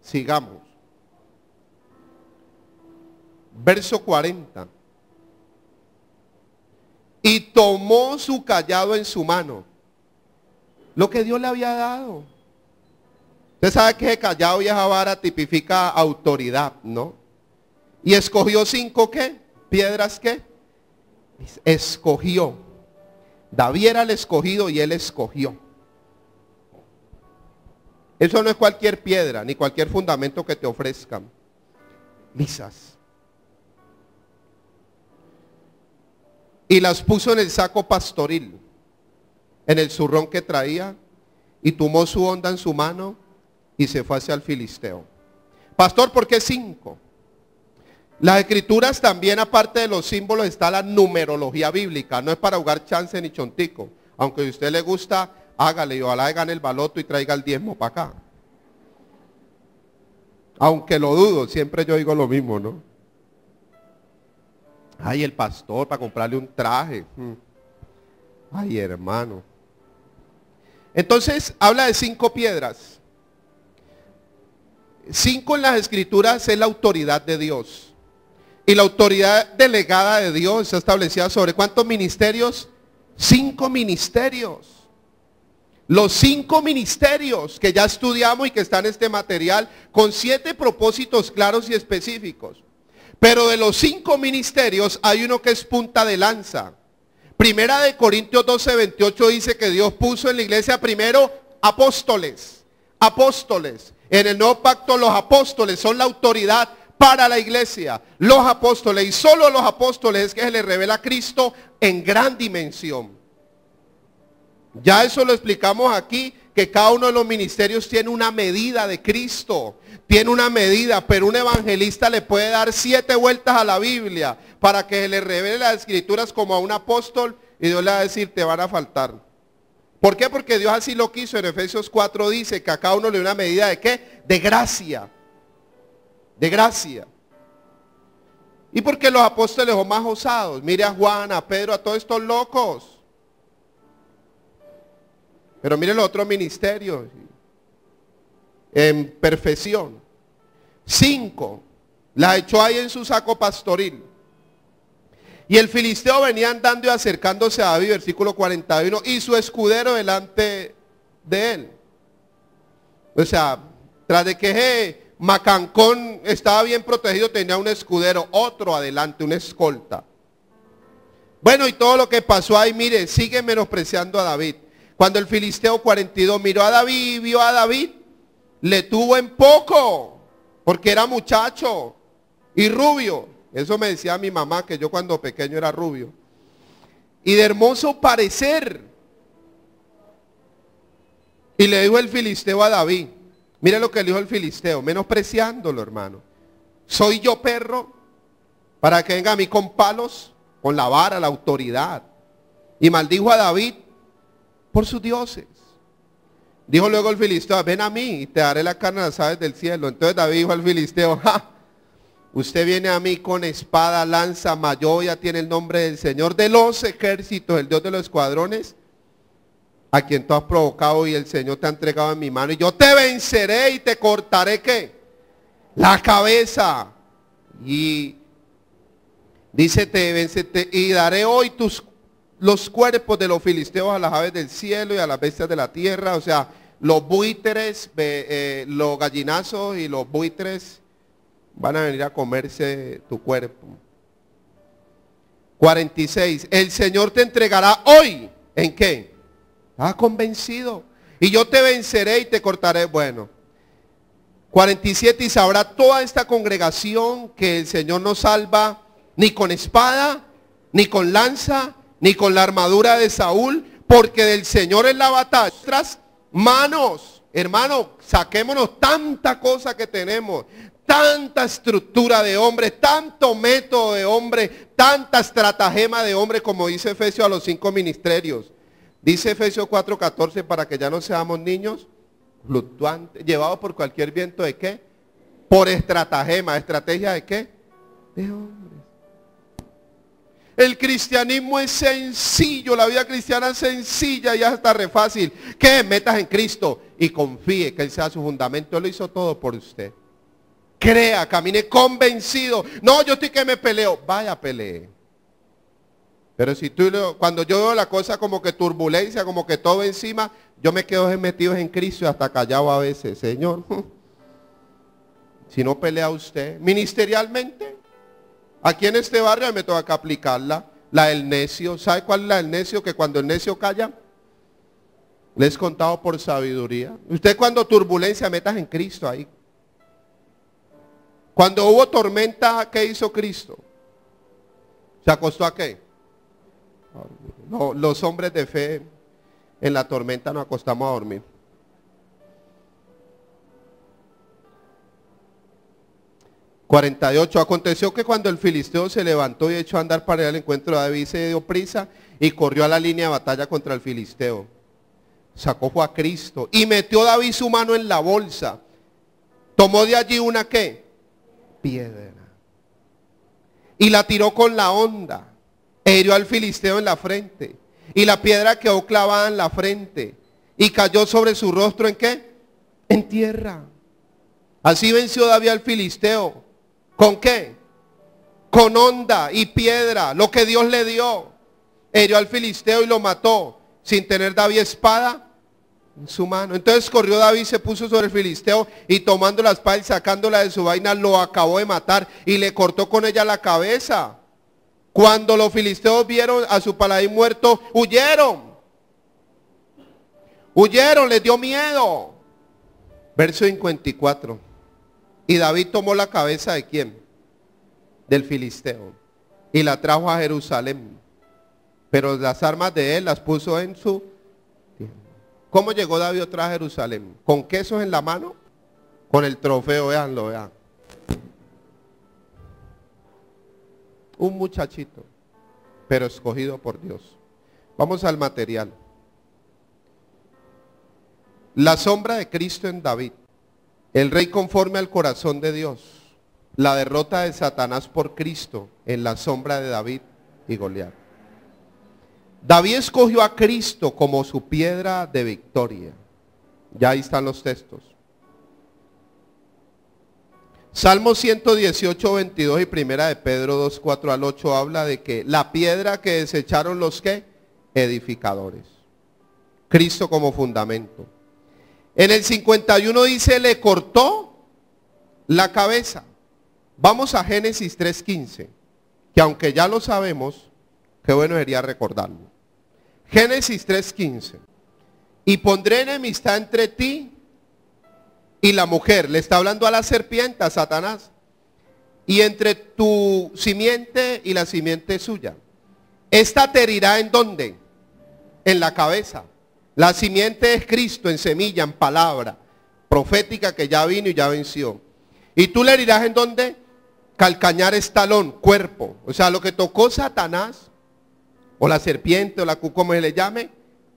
Speaker 1: Sigamos. Verso 40. Y tomó su callado en su mano. Lo que Dios le había dado. Usted sabe que callado y esa vara tipifica autoridad, ¿no? Y escogió cinco qué? Piedras qué? Escogió. David era el escogido y él escogió. Eso no es cualquier piedra ni cualquier fundamento que te ofrezcan. Misas. y las puso en el saco pastoril, en el zurrón que traía, y tomó su onda en su mano y se fue hacia el filisteo. Pastor, ¿por qué cinco? Las escrituras también, aparte de los símbolos, está la numerología bíblica. No es para jugar chance ni chontico. Aunque a usted le gusta, hágale y ojalá gane el baloto y traiga el diezmo para acá. Aunque lo dudo, siempre yo digo lo mismo, ¿no? Ay, el pastor para comprarle un traje. Mm. Ay, hermano. Entonces habla de cinco piedras. Cinco en las escrituras es la autoridad de Dios. Y la autoridad delegada de Dios está establecida sobre cuántos ministerios? Cinco ministerios. Los cinco ministerios que ya estudiamos y que están en este material con siete propósitos claros y específicos. Pero de los cinco ministerios hay uno que es punta de lanza. Primera de Corintios 12, 28 dice que Dios puso en la iglesia primero apóstoles. Apóstoles. En el nuevo pacto los apóstoles son la autoridad para la iglesia. Los apóstoles. Y solo los apóstoles es que se les revela a Cristo en gran dimensión. Ya eso lo explicamos aquí que cada uno de los ministerios tiene una medida de Cristo, tiene una medida, pero un evangelista le puede dar siete vueltas a la Biblia para que se le revele las escrituras como a un apóstol y Dios le va a decir, te van a faltar. ¿Por qué? Porque Dios así lo quiso. En Efesios 4 dice que a cada uno le una medida de qué? De gracia. De gracia. Y porque los apóstoles o más osados. Mire a Juan, a Pedro, a todos estos locos. Pero mire el otro ministerio en perfección. Cinco, la echó ahí en su saco pastoril. Y el filisteo venía andando y acercándose a David, versículo 41, y su escudero delante de él. O sea, tras de que Macancón estaba bien protegido, tenía un escudero, otro adelante, una escolta. Bueno, y todo lo que pasó ahí, mire, sigue menospreciando a David. Cuando el Filisteo 42 miró a David y vio a David, le tuvo en poco, porque era muchacho y rubio. Eso me decía mi mamá, que yo cuando pequeño era rubio. Y de hermoso parecer. Y le dijo el filisteo a David, mire lo que le dijo el filisteo, menospreciándolo hermano. Soy yo perro para que venga a mí con palos, con la vara, la autoridad. Y maldijo a David por sus dioses. Dijo luego el filisteo, ven a mí y te daré la carne de las aves del cielo. Entonces David dijo al filisteo, usted viene a mí con espada, lanza, ya tiene el nombre del Señor de los ejércitos, el Dios de los escuadrones, a quien tú has provocado y el Señor te ha entregado en mi mano. Y yo te venceré y te cortaré qué? La cabeza. Y dice, te venceré y daré hoy tus los cuerpos de los filisteos a las aves del cielo y a las bestias de la tierra, o sea, los buitres, eh, los gallinazos y los buitres van a venir a comerse tu cuerpo. 46. El Señor te entregará hoy. ¿En qué? ha convencido? Y yo te venceré y te cortaré. Bueno. 47. Y sabrá toda esta congregación que el Señor no salva ni con espada, ni con lanza, ni con la armadura de Saúl, porque del Señor es la batalla. Nuestras manos, hermano, saquémonos tanta cosa que tenemos, tanta estructura de hombre, tanto método de hombre, tanta estratagema de hombre, como dice Efesios a los cinco ministerios. Dice Efesios 4:14, para que ya no seamos niños fluctuantes, llevados por cualquier viento de qué? Por estratagema, estrategia de qué? De hombre. El cristianismo es sencillo, la vida cristiana es sencilla y hasta re fácil. Que metas en Cristo y confíe que Él sea su fundamento. Él lo hizo todo por usted. Crea, camine convencido. No, yo estoy que me peleo. Vaya, pelee. Pero si tú, cuando yo veo la cosa como que turbulencia, como que todo encima, yo me quedo metido en Cristo y hasta callado a veces. Señor, si no pelea usted, ministerialmente, Aquí en este barrio me toca aplicarla, la del necio. ¿Sabe cuál es la del necio? Que cuando el necio calla, les es contado por sabiduría. Usted cuando turbulencia, metas en Cristo ahí. Cuando hubo tormenta, ¿qué hizo Cristo? ¿Se acostó a qué? No, los hombres de fe en la tormenta nos acostamos a dormir. 48. Aconteció que cuando el filisteo se levantó y echó a andar para el encuentro de David, se dio prisa y corrió a la línea de batalla contra el filisteo. Sacó a Cristo y metió David su mano en la bolsa. Tomó de allí una qué? Piedra. Y la tiró con la onda. E hirió al filisteo en la frente. Y la piedra quedó clavada en la frente. Y cayó sobre su rostro en qué? En tierra. Así venció David al filisteo ¿Con qué? Con onda y piedra, lo que Dios le dio. Herió al filisteo y lo mató, sin tener David espada en su mano. Entonces corrió David, se puso sobre el filisteo y tomando la espada y sacándola de su vaina, lo acabó de matar y le cortó con ella la cabeza. Cuando los filisteos vieron a su paladín muerto, huyeron. Huyeron, les dio miedo. Verso 54. Y David tomó la cabeza de quién? Del filisteo. Y la trajo a Jerusalén. Pero las armas de él las puso en su... ¿Cómo llegó David otra a Jerusalén? ¿Con quesos en la mano? Con el trofeo, veanlo, vean. Un muchachito, pero escogido por Dios. Vamos al material. La sombra de Cristo en David. El rey conforme al corazón de Dios. La derrota de Satanás por Cristo en la sombra de David y Goliat. David escogió a Cristo como su piedra de victoria. Ya ahí están los textos. Salmo 118, 22 y primera de Pedro 2, 4 al 8 habla de que la piedra que desecharon los que edificadores. Cristo como fundamento. En el 51 dice, le cortó la cabeza. Vamos a Génesis 3.15, que aunque ya lo sabemos, qué bueno sería recordarlo. Génesis 3.15. Y pondré enemistad entre ti y la mujer. Le está hablando a la serpiente, a Satanás. Y entre tu simiente y la simiente suya. Esta te herirá en dónde? En la cabeza. La simiente es Cristo en semilla, en palabra profética que ya vino y ya venció. Y tú le dirás en dónde calcañar es talón, cuerpo. O sea, lo que tocó Satanás, o la serpiente, o la como se le llame,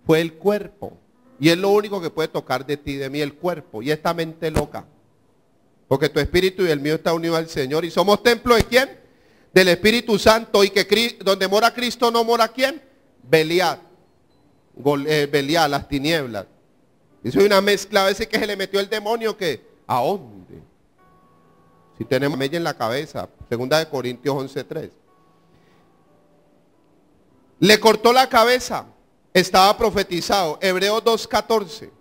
Speaker 1: fue el cuerpo. Y es lo único que puede tocar de ti, de mí, el cuerpo. Y esta mente loca. Porque tu espíritu y el mío está unido al Señor. Y somos templo de quién? Del Espíritu Santo. Y que donde mora Cristo no mora quién? Belial. Eh, Belial, las tinieblas. Eso es una mezcla a veces que se le metió el demonio que, ¿a dónde? Si tenemos ella en la cabeza, segunda de Corintios 11.3. Le cortó la cabeza, estaba profetizado, Hebreos 2.14.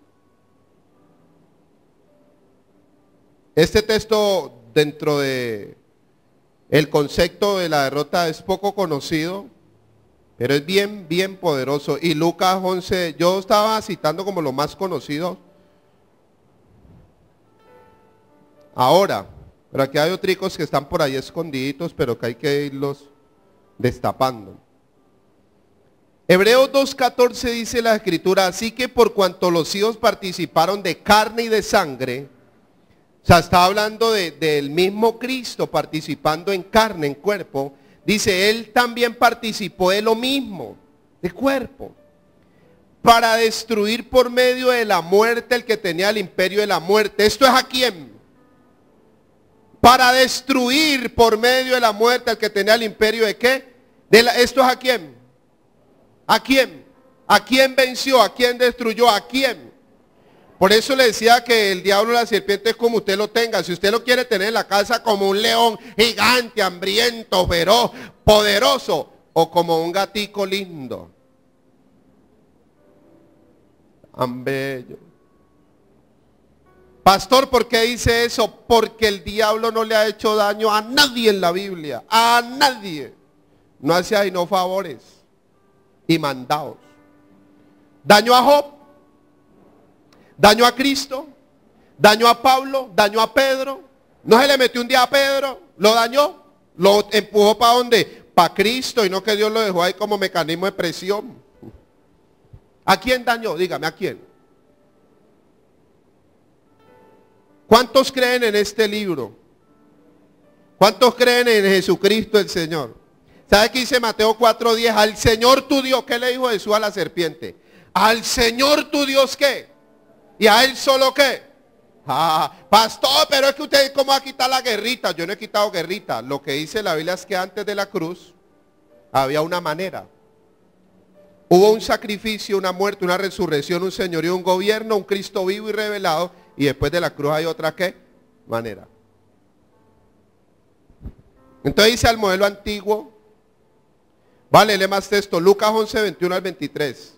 Speaker 1: Este texto dentro de el concepto de la derrota es poco conocido, pero es bien, bien poderoso. Y Lucas 11, yo estaba citando como lo más conocido. Ahora, pero aquí hay tricos que están por ahí escondidos pero que hay que irlos destapando. Hebreos 2.14 dice la escritura, así que por cuanto los hijos participaron de carne y de sangre, o sea, está hablando del mismo Cristo participando en carne, en cuerpo, Dice, él también participó de lo mismo, de cuerpo, para destruir por medio de la muerte el que tenía el imperio de la muerte. ¿Esto es a quién? Para destruir por medio de la muerte el que tenía el imperio de qué? De ¿Esto es a quién? ¿A quién? ¿A quién venció? ¿A quién destruyó? ¿A quién? Por eso le decía que el diablo, la serpiente es como usted lo tenga. Si usted lo quiere tener en la casa como un león gigante, hambriento, feroz, poderoso, o como un gatico lindo. Tan bello. Pastor, ¿por qué dice eso? Porque el diablo no le ha hecho daño a nadie en la Biblia. A nadie. No hace ahí no favores y mandados. Daño a Job daño a Cristo, daño a Pablo, daño a Pedro. No se le metió un día a Pedro, lo dañó, lo empujó para dónde? Para Cristo y no que Dios lo dejó ahí como mecanismo de presión. ¿A quién dañó? Dígame, ¿a quién? ¿Cuántos creen en este libro? ¿Cuántos creen en Jesucristo el Señor? ¿Sabe qué dice Mateo 4:10? Al Señor tu Dios, ¿qué le dijo Jesús a la serpiente? Al Señor tu Dios, ¿qué? ¿Y a él solo qué? Ah, pastor, pero es que usted cómo va a quitar la guerrita. Yo no he quitado guerrita. Lo que dice la Biblia es que antes de la cruz había una manera. Hubo un sacrificio, una muerte, una resurrección, un señorío, un gobierno, un Cristo vivo y revelado. Y después de la cruz hay otra qué? Manera. Entonces dice al modelo antiguo. Vale, le más texto. Lucas 11, 21 al 23.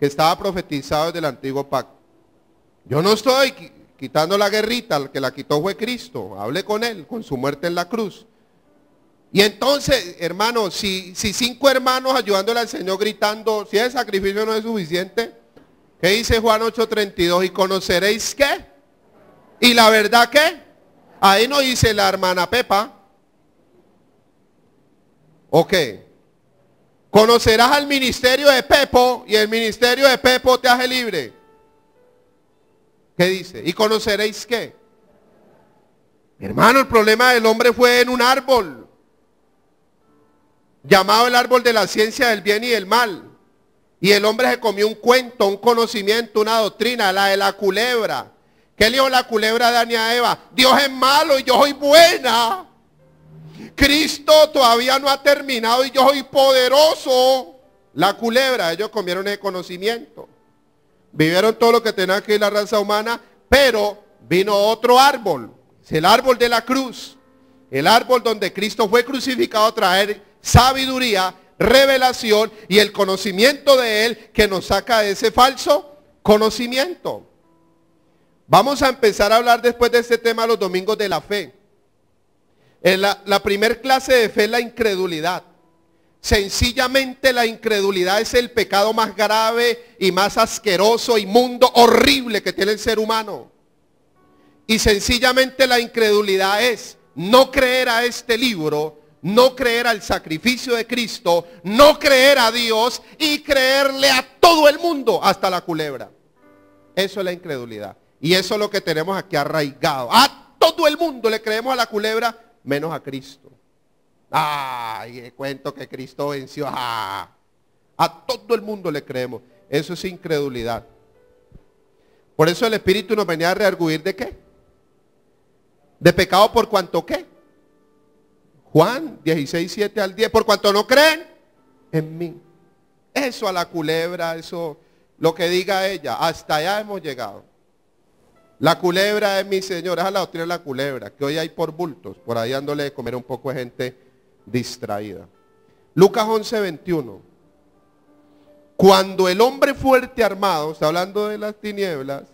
Speaker 1: Que estaba profetizado desde el antiguo pacto. Yo no estoy quitando la guerrita, el que la quitó fue Cristo. hablé con él, con su muerte en la cruz. Y entonces, hermanos, si, cinco hermanos ayudándole al Señor gritando, si el sacrificio no es suficiente, ¿qué dice Juan 8:32? ¿Y conoceréis qué? ¿Y la verdad qué? Ahí no dice la hermana Pepa. Ok. Conocerás al ministerio de Pepo y el ministerio de Pepo te hace libre. ¿Qué dice? ¿Y conoceréis qué? hermano, el problema del hombre fue en un árbol, llamado el árbol de la ciencia del bien y del mal. Y el hombre se comió un cuento, un conocimiento, una doctrina, la de la culebra. ¿Qué le dijo la culebra a Dani Eva? Dios es malo y yo soy buena. Cristo todavía no ha terminado y yo soy poderoso. La culebra, ellos comieron el conocimiento vivieron todo lo que tenía que la raza humana, pero vino otro árbol, es el árbol de la cruz, el árbol donde Cristo fue crucificado a traer sabiduría, revelación y el conocimiento de Él que nos saca de ese falso conocimiento. Vamos a empezar a hablar después de este tema los domingos de la fe. la, primera clase de fe es la incredulidad. Sencillamente la incredulidad es el pecado más grave y más asqueroso, inmundo, horrible que tiene el ser humano. Y sencillamente la incredulidad es no creer a este libro, no creer al sacrificio de Cristo, no creer a Dios y creerle a todo el mundo, hasta la culebra. Eso es la incredulidad. Y eso es lo que tenemos aquí arraigado. A todo el mundo le creemos a la culebra, menos a Cristo. Ay, eh, cuento que Cristo venció. a todo el mundo le creemos. Eso es incredulidad. Por eso el Espíritu nos venía a rearguir de qué? De pecado por cuanto qué? Juan 16, 7 al 10. Por cuanto no creen en mí. Eso a la culebra, eso, lo que diga ella. Hasta allá hemos llegado. La culebra es mi señor. Esa es la doctrina de la culebra. Que hoy hay por bultos. Por ahí dándole de comer un poco de gente distraída. Lucas 11, 21. Cuando el hombre fuerte armado, está hablando de las tinieblas,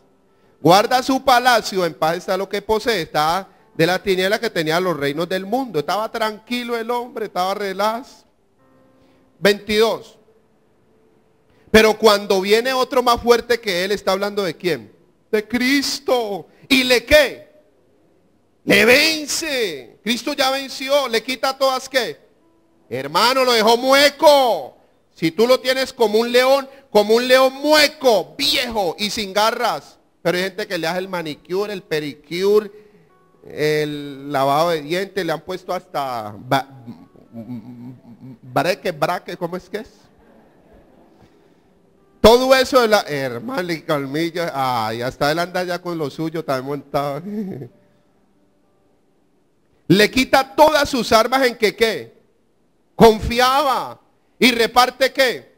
Speaker 1: guarda su palacio, en paz está lo que posee, está de las tinieblas que tenía los reinos del mundo. Estaba tranquilo el hombre, estaba relajado. 22. Pero cuando viene otro más fuerte que él, está hablando de quién? De Cristo. ¿Y le qué? Le vence. Cristo ya venció, le quita todas qué. Hermano, lo dejó mueco. Si tú lo tienes como un león, como un león mueco, viejo y sin garras. Pero hay gente que le hace el manicure, el pericure, el lavado de dientes, le han puesto hasta braque braque, ¿cómo es que es? Todo eso de la Hermano, y calmillo, ay, ah, hasta él anda ya con lo suyo, también montado. le quita todas sus armas en que qué, confiaba y reparte qué,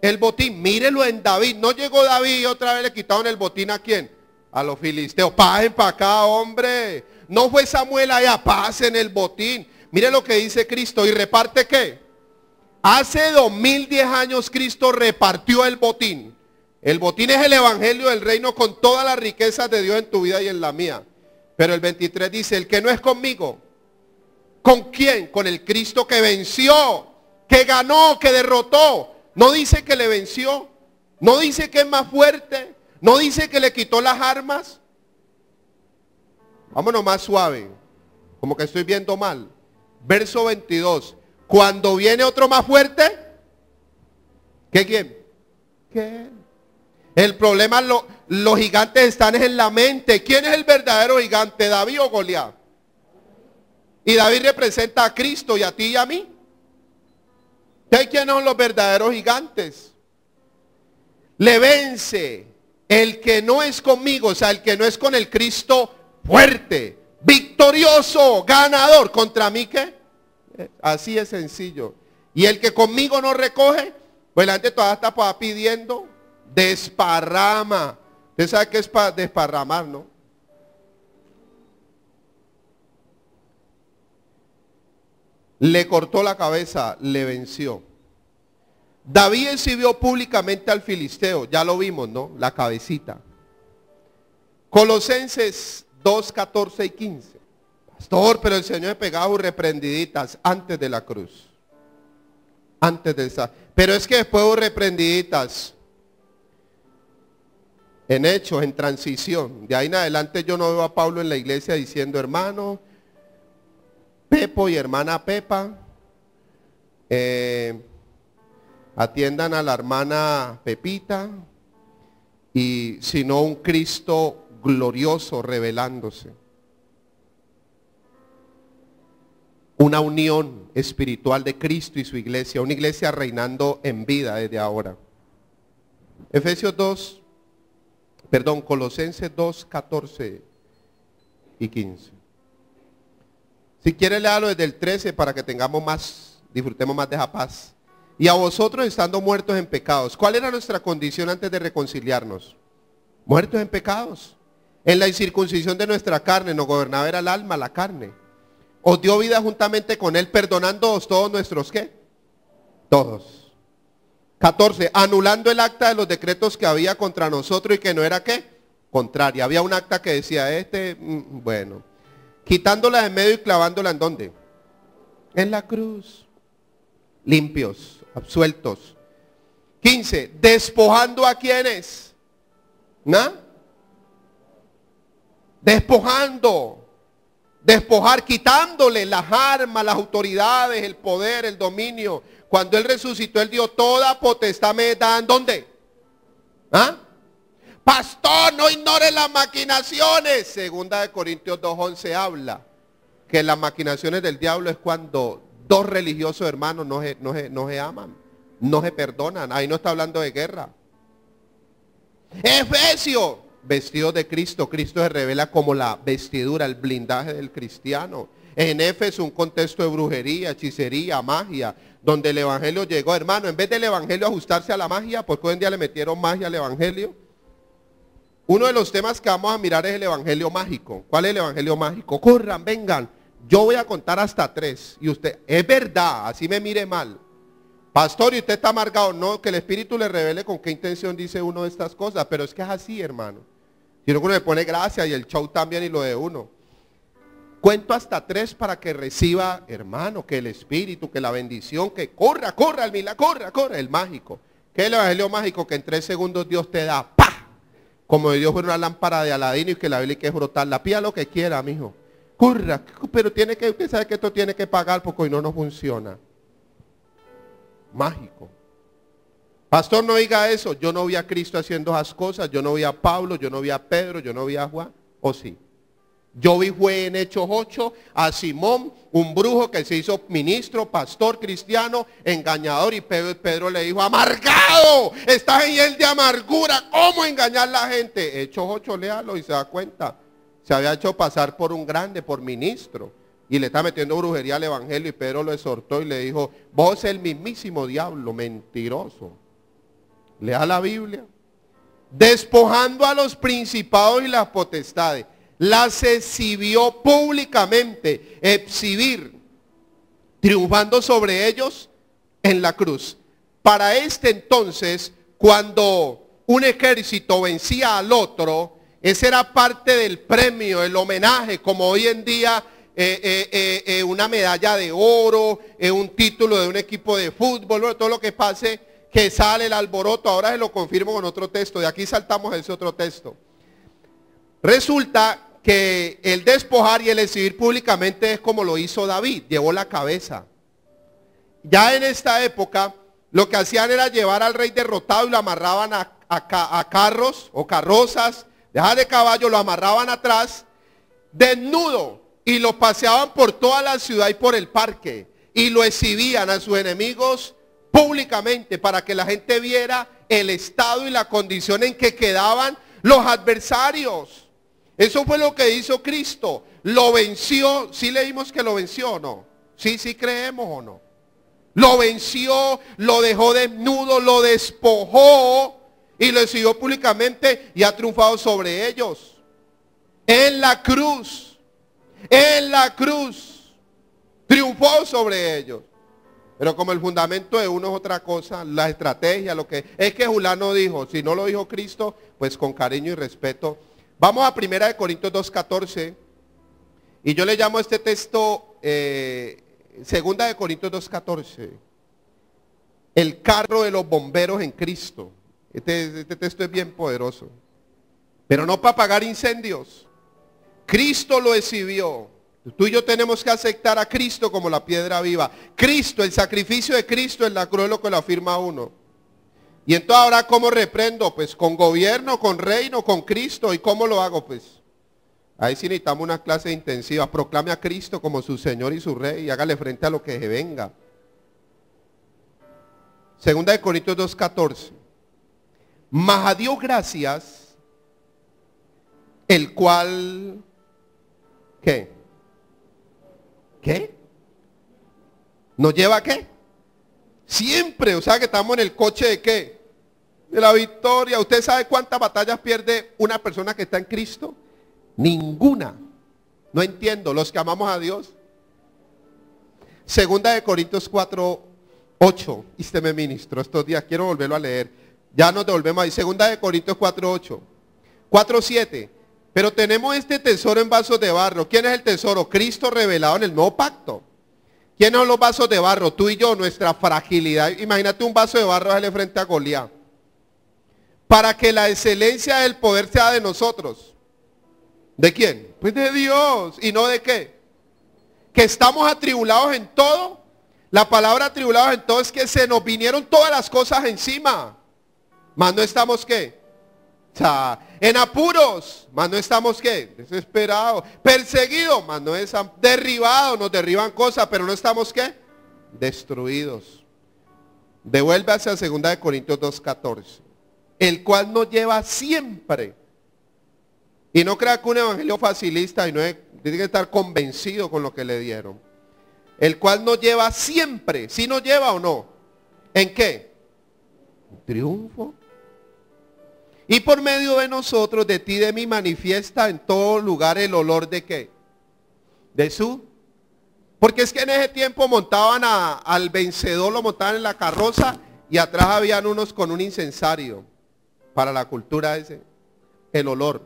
Speaker 1: el botín. Mírelo en David, no llegó David y otra vez le quitaron el botín a quién, a los filisteos. Pasen para acá, hombre. No fue Samuel allá, en el botín. Mire lo que dice Cristo y reparte qué. Hace 2010 años Cristo repartió el botín. El botín es el evangelio del reino con todas las riquezas de Dios en tu vida y en la mía. Pero el 23 dice, el que no es conmigo, ¿con quién? Con el Cristo que venció, que ganó, que derrotó. No dice que le venció, no dice que es más fuerte, no dice que le quitó las armas. Vámonos más suave, como que estoy viendo mal. Verso 22. Cuando viene otro más fuerte, ¿qué quién? ¿Qué? El problema lo, los gigantes están en la mente. ¿Quién es el verdadero gigante, David o Goliat? Y David representa a Cristo y a ti y a mí. hay quiénes son los verdaderos gigantes? Le vence el que no es conmigo, o sea, el que no es con el Cristo fuerte, victorioso, ganador. ¿Contra mí qué? Así es sencillo. Y el que conmigo no recoge, pues la gente todavía está pidiendo, desparrama, Usted sabe que es para desparramar, ¿no? Le cortó la cabeza, le venció. David exhibió públicamente al filisteo, ya lo vimos, ¿no? La cabecita. Colosenses 2, 14 y 15. Pastor, pero el Señor pegaba reprendiditas antes de la cruz. Antes de esa. Pero es que después reprendiditas en hechos, en transición. De ahí en adelante yo no veo a Pablo en la iglesia diciendo, hermano Pepo y hermana Pepa, eh, atiendan a la hermana Pepita y sino un Cristo glorioso revelándose. Una unión espiritual de Cristo y su iglesia, una iglesia reinando en vida desde ahora. Efesios 2, Perdón, Colosenses 2, 14 y 15. Si quiere leerlo desde el 13 para que tengamos más, disfrutemos más de esa paz. Y a vosotros estando muertos en pecados. ¿Cuál era nuestra condición antes de reconciliarnos? Muertos en pecados. En la incircuncisión de nuestra carne nos gobernaba era el alma, la carne. Os dio vida juntamente con él, perdonándoos todos nuestros qué? Todos 14. Anulando el acta de los decretos que había contra nosotros y que no era qué? Contraria. Había un acta que decía, este, mm, bueno, quitándola de medio y clavándola en dónde? En la cruz. Limpios, absueltos. 15. Despojando a quienes. ¿No? Despojando. Despojar, quitándole las armas, las autoridades, el poder, el dominio cuando Él resucitó, Él dio toda potestad me en ¿Dónde? ¿Ah? Pastor, no ignore las maquinaciones. Segunda de Corintios 2.11 habla que las maquinaciones del diablo es cuando dos religiosos hermanos no se, no se aman, no se perdonan. Ahí no está hablando de guerra. Efesio, vestido de Cristo. Cristo se revela como la vestidura, el blindaje del cristiano. En es un contexto de brujería, hechicería, magia, donde el Evangelio llegó. Hermano, en vez del Evangelio ajustarse a la magia, porque hoy en día le metieron magia al Evangelio. Uno de los temas que vamos a mirar es el Evangelio mágico. ¿Cuál es el Evangelio mágico? Corran, vengan. Yo voy a contar hasta tres. Y usted, es verdad, así me mire mal. Pastor, y usted está amargado. No, que el Espíritu le revele con qué intención dice uno de estas cosas. Pero es que es así, hermano. Si uno le pone gracia y el show también y lo de uno. Cuento hasta tres para que reciba, hermano, que el Espíritu, que la bendición, que corra, corra el milagro, corra, corra el mágico. Que el Evangelio mágico que en tres segundos Dios te da, ¡pa! Como Dios fue una lámpara de Aladino y que la Biblia que brotar la Pía lo que quiera, mijo. Corra, pero tiene que, usted sabe que esto tiene que pagar porque hoy no nos funciona. Mágico. Pastor, no diga eso. Yo no vi a Cristo haciendo esas cosas. Yo no vi a Pablo, yo no vi a Pedro, yo no vi a Juan. ¿O sí? Yo vi fue en Hechos 8 a Simón, un brujo que se hizo ministro, pastor cristiano, engañador. Y Pedro, le dijo, amargado, estás en el de amargura, ¿cómo engañar a la gente? Hechos 8, léalo y se da cuenta. Se había hecho pasar por un grande, por ministro. Y le está metiendo brujería al evangelio y Pedro lo exhortó y le dijo, vos el mismísimo diablo, mentiroso. Lea la Biblia. Despojando a los principados y las potestades las exhibió públicamente, exhibir, triunfando sobre ellos en la cruz. Para este entonces, cuando un ejército vencía al otro, ese era parte del premio, el homenaje, como hoy en día eh, eh, eh, una medalla de oro, un título de un equipo de fútbol, todo lo que pase, que sale el alboroto. Ahora se lo confirmo con otro texto, de aquí saltamos ese otro texto. Resulta que el despojar y el exhibir públicamente es como lo hizo David, llevó la cabeza. Ya en esta época lo que hacían era llevar al rey derrotado y lo amarraban a, carros o carrozas, dejar de caballo, lo amarraban atrás, desnudo, y lo paseaban por toda la ciudad y por el parque, y lo exhibían a sus enemigos públicamente para que la gente viera el estado y la condición en que quedaban los adversarios. Eso fue lo que hizo Cristo. Lo venció. si leímos que lo venció o no. Sí, sí creemos o no. Lo venció, lo dejó desnudo, lo despojó y lo decidió públicamente y ha triunfado sobre ellos. En la cruz, en la cruz, triunfó sobre ellos. Pero como el fundamento de uno es otra cosa, la estrategia, lo que es que Julano dijo, si no lo dijo Cristo, pues con cariño y respeto Vamos a 1 Corintios 2.14. Y yo le llamo a este texto 2 eh, de Corintios 2.14. El carro de los bomberos en Cristo. Este, este, texto es bien poderoso. Pero no para apagar incendios. Cristo lo exhibió. Tú y yo tenemos que aceptar a Cristo como la piedra viva. Cristo, el sacrificio de Cristo en la cruz, lo que lo afirma uno. Y entonces ahora ¿cómo reprendo? Pues con gobierno, con reino, con Cristo. ¿Y cómo lo hago? Pues ahí sí necesitamos una clase intensiva. Proclame a Cristo como su Señor y su Rey y hágale frente a lo que se venga. Segunda de Corintios 2.14. Mas a Dios gracias, el cual, ¿qué? ¿Qué? ¿Nos lleva a qué? Siempre, o sea que estamos en el coche de qué? de la victoria. ¿Usted sabe cuántas batallas pierde una persona que está en Cristo? Ninguna. No entiendo, los que amamos a Dios. Segunda de Corintios 4, 8. Y usted me ministro estos días, quiero volverlo a leer. Ya nos devolvemos ahí. Segunda de Corintios 4, 8. 4, 7. Pero tenemos este tesoro en vasos de barro. ¿Quién es el tesoro? Cristo revelado en el nuevo pacto. ¿Quiénes son los vasos de barro? Tú y yo, nuestra fragilidad. Imagínate un vaso de barro darle frente a Goliat para que la excelencia del poder sea de nosotros. ¿De quién? Pues de Dios. ¿Y no de qué? Que estamos atribulados en todo. La palabra atribulados en todo es que se nos vinieron todas las cosas encima. ¿Mas no estamos qué? O sea, en apuros, más no estamos qué? Desesperados. Perseguidos, más no es derribados, nos derriban cosas, pero no estamos qué? Destruidos. Devuélvase a 2 de Corintios 2.14 el cual nos lleva siempre. Y no crea que un evangelio facilista y no tiene que estar convencido con lo que le dieron. El cual nos lleva siempre, si nos lleva o no. ¿En qué? Triunfo. Y por medio de nosotros, de ti, de mí, manifiesta en todo lugar el olor de qué? De su. Porque es que en ese tiempo montaban al vencedor, lo montaban en la carroza y atrás habían unos con un incensario. Para la cultura ese, el olor,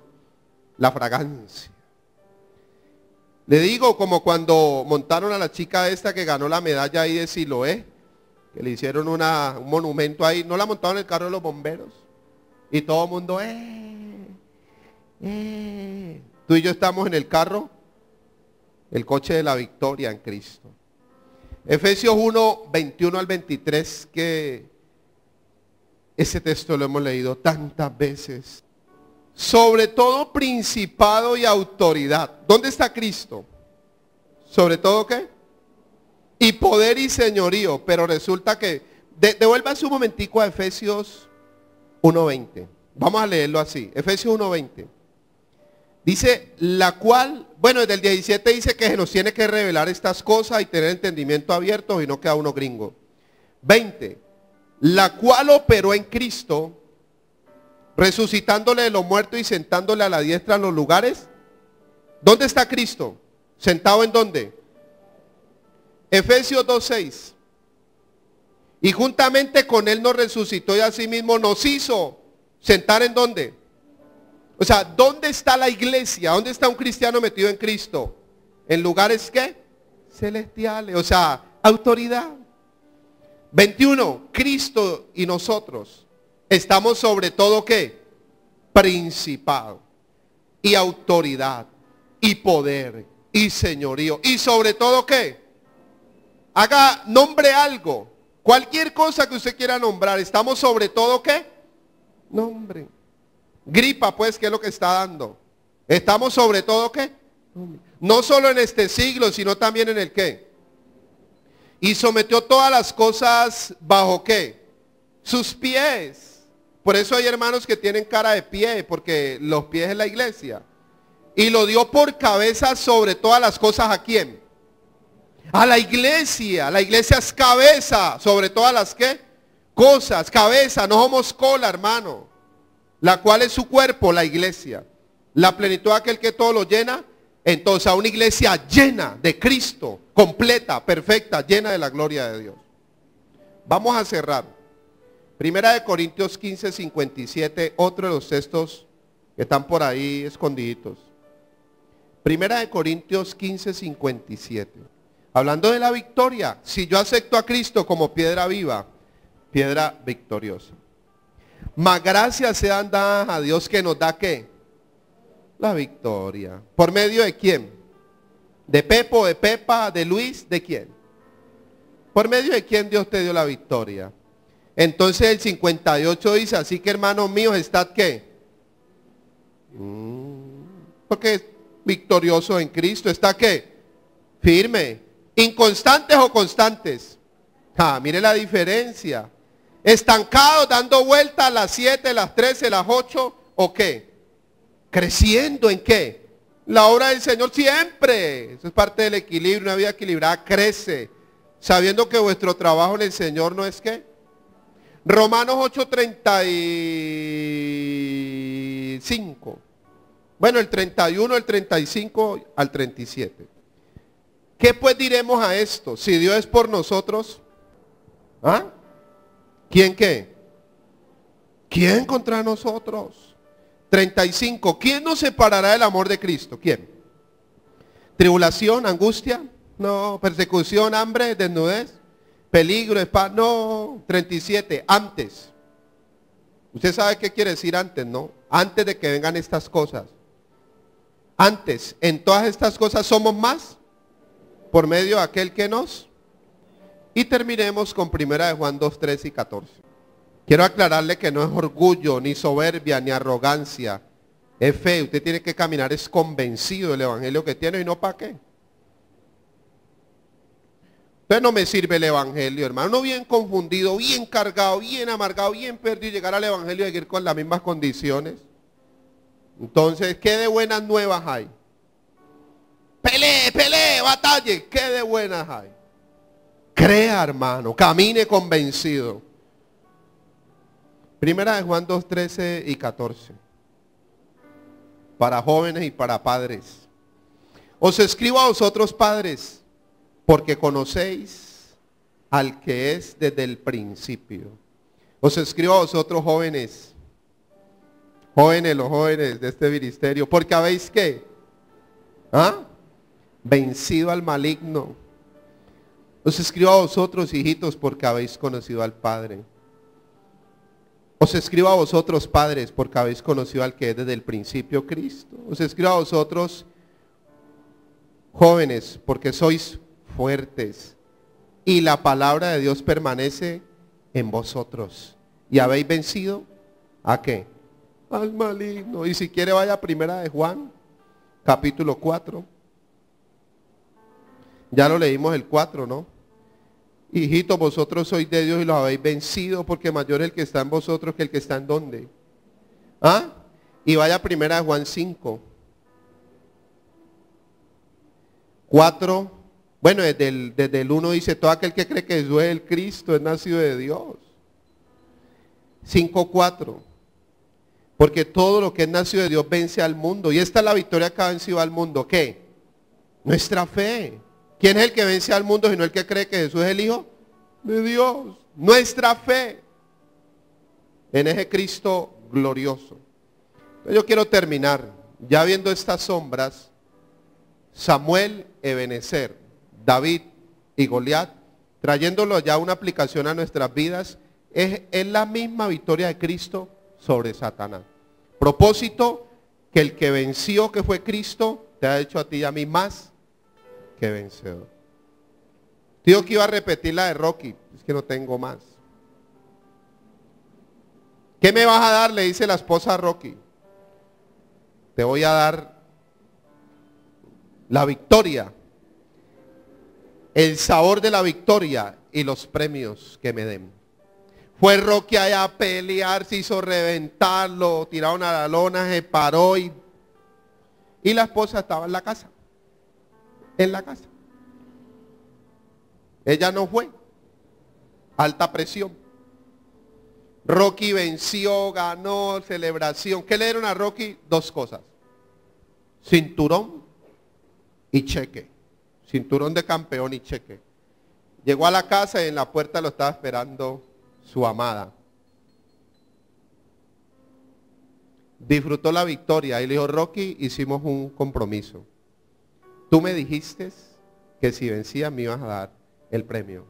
Speaker 1: la fragancia. Le digo como cuando montaron a la chica esta que ganó la medalla ahí de Siloé, que le hicieron un monumento ahí, no la montaron en el carro de los bomberos. Y todo el mundo, eh, eh". Tú y yo estamos en el carro, el coche de la victoria en Cristo. Efesios 1, 21 al 23, que ese texto lo hemos leído tantas veces. Sobre todo principado y autoridad. ¿Dónde está Cristo? Sobre todo qué? Y poder y señorío. Pero resulta que... devuelva devuélvase un momentico a Efesios 1.20. Vamos a leerlo así. Efesios 1.20. Dice, la cual, bueno, desde el 17 dice que se nos tiene que revelar estas cosas y tener entendimiento abierto y no queda uno gringo. 20 la cual operó en Cristo, resucitándole de los muertos y sentándole a la diestra en los lugares. ¿Dónde está Cristo? ¿Sentado en dónde? Efesios 2.6. Y juntamente con él nos resucitó y mismo nos hizo sentar en dónde. O sea, ¿dónde está la iglesia? ¿Dónde está un cristiano metido en Cristo? ¿En lugares qué? Celestiales. O sea, autoridad. 21, Cristo y nosotros estamos sobre todo qué? Principado y autoridad y poder y señorío y sobre todo qué? Haga, nombre algo. Cualquier cosa que usted quiera nombrar, estamos sobre todo qué? Nombre. Gripa pues, ¿qué es lo que está dando? Estamos sobre todo qué? No solo en este siglo, sino también en el qué? y sometió todas las cosas bajo qué? Sus pies. Por eso hay hermanos que tienen cara de pie, porque los pies es la iglesia. Y lo dio por cabeza sobre todas las cosas a quién? A la iglesia. La iglesia es cabeza sobre todas las qué? Cosas, cabeza, no somos cola, hermano. La cual es su cuerpo, la iglesia. La plenitud de aquel que todo lo llena entonces a una iglesia llena de Cristo, completa, perfecta, llena de la gloria de Dios. Vamos a cerrar. Primera de Corintios 15, 57, otro de los textos que están por ahí escondiditos. Primera de Corintios 15, 57. Hablando de la victoria, si yo acepto a Cristo como piedra viva, piedra victoriosa. Más gracias sean dadas a Dios que nos da qué la victoria. ¿Por medio de quién? ¿De Pepo, de Pepa, de Luis, de quién? ¿Por medio de quién Dios te dio la victoria? Entonces el 58 dice, así que hermanos míos, está qué? Mm, porque es victorioso en Cristo, ¿está qué? Firme. ¿Inconstantes o constantes? Ah, mire la diferencia. estancado dando vueltas a las 7, las 13, las 8 o qué? creciendo en qué? La obra del Señor siempre. Eso es parte del equilibrio. Una vida equilibrada crece. Sabiendo que vuestro trabajo en el Señor no es qué. Romanos 8:35. Bueno, el 31, el 35 al 37. ¿Qué pues diremos a esto? Si Dios es por nosotros, ¿ah? ¿quién qué? ¿Quién contra nosotros? 35. ¿Quién nos separará del amor de Cristo? ¿Quién? ¿Tribulación, angustia? No. ¿Persecución, hambre, desnudez? ¿Peligro, espada? No. 37. Antes. Usted sabe qué quiere decir antes, ¿no? Antes de que vengan estas cosas. Antes, en todas estas cosas somos más por medio de aquel que nos. Y terminemos con primera de Juan 2, 13 y 14. Quiero aclararle que no es orgullo, ni soberbia, ni arrogancia. Es fe. Usted tiene que caminar, es convencido del evangelio que tiene y no para qué. Pero no me sirve el evangelio, hermano. bien confundido, bien cargado, bien amargado, bien perdido, llegar al evangelio y seguir con las mismas condiciones. Entonces, ¿qué de buenas nuevas hay? ¡Pele, pele, batalle, ¿qué de buenas hay? Crea, hermano, camine convencido. Primera de Juan 2, 13 y 14. Para jóvenes y para padres. Os escribo a vosotros padres, porque conocéis al que es desde el principio. Os escribo a vosotros jóvenes, jóvenes, los jóvenes de este ministerio, porque habéis que, ¿ah? Vencido al maligno. Os escribo a vosotros, hijitos, porque habéis conocido al Padre. Os escribo a vosotros, padres, porque habéis conocido al que es desde el principio Cristo. Os escribo a vosotros, jóvenes, porque sois fuertes. Y la palabra de Dios permanece en vosotros. Y habéis vencido a qué? Al maligno. Y si quiere vaya a primera de Juan, capítulo 4. Ya lo leímos el 4, ¿no? hijito vosotros sois de Dios y lo habéis vencido, porque mayor el que está en vosotros que el que está en donde. ¿Ah? Y vaya primera Juan 5. 4. Bueno, desde el, 1 dice, todo aquel que cree que Jesús es el Cristo es nacido de Dios. 4 Porque todo lo que es nacido de Dios vence al mundo. Y esta es la victoria que ha vencido al mundo. ¿Qué? Nuestra fe. ¿Quién es el que vence al mundo sino el que cree que Jesús es el Hijo de Dios? Nuestra fe en ese Cristo glorioso. Yo quiero terminar ya viendo estas sombras. Samuel, Ebenezer, David y Goliat, trayéndolo ya una aplicación a nuestras vidas, es, es la misma victoria de Cristo sobre Satanás. Propósito, que el que venció, que fue Cristo, te ha hecho a ti y a mí más vencedor. digo que iba a repetir la de Rocky, es que no tengo más. ¿Qué me vas a dar? Le dice la esposa a Rocky. Te voy a dar la victoria, el sabor de la victoria y los premios que me den. Fue Rocky allá a pelear, se hizo reventarlo tiraron a la lona, se paró y la esposa estaba en la casa en la casa. Ella no fue. Alta presión. Rocky venció, ganó, celebración. ¿Qué le dieron a Rocky? Dos cosas. Cinturón y cheque. Cinturón de campeón y cheque. Llegó a la casa y en la puerta lo estaba esperando su amada. Disfrutó la victoria y le dijo, Rocky, hicimos un compromiso. Tú me dijiste que si vencía me ibas a dar el premio.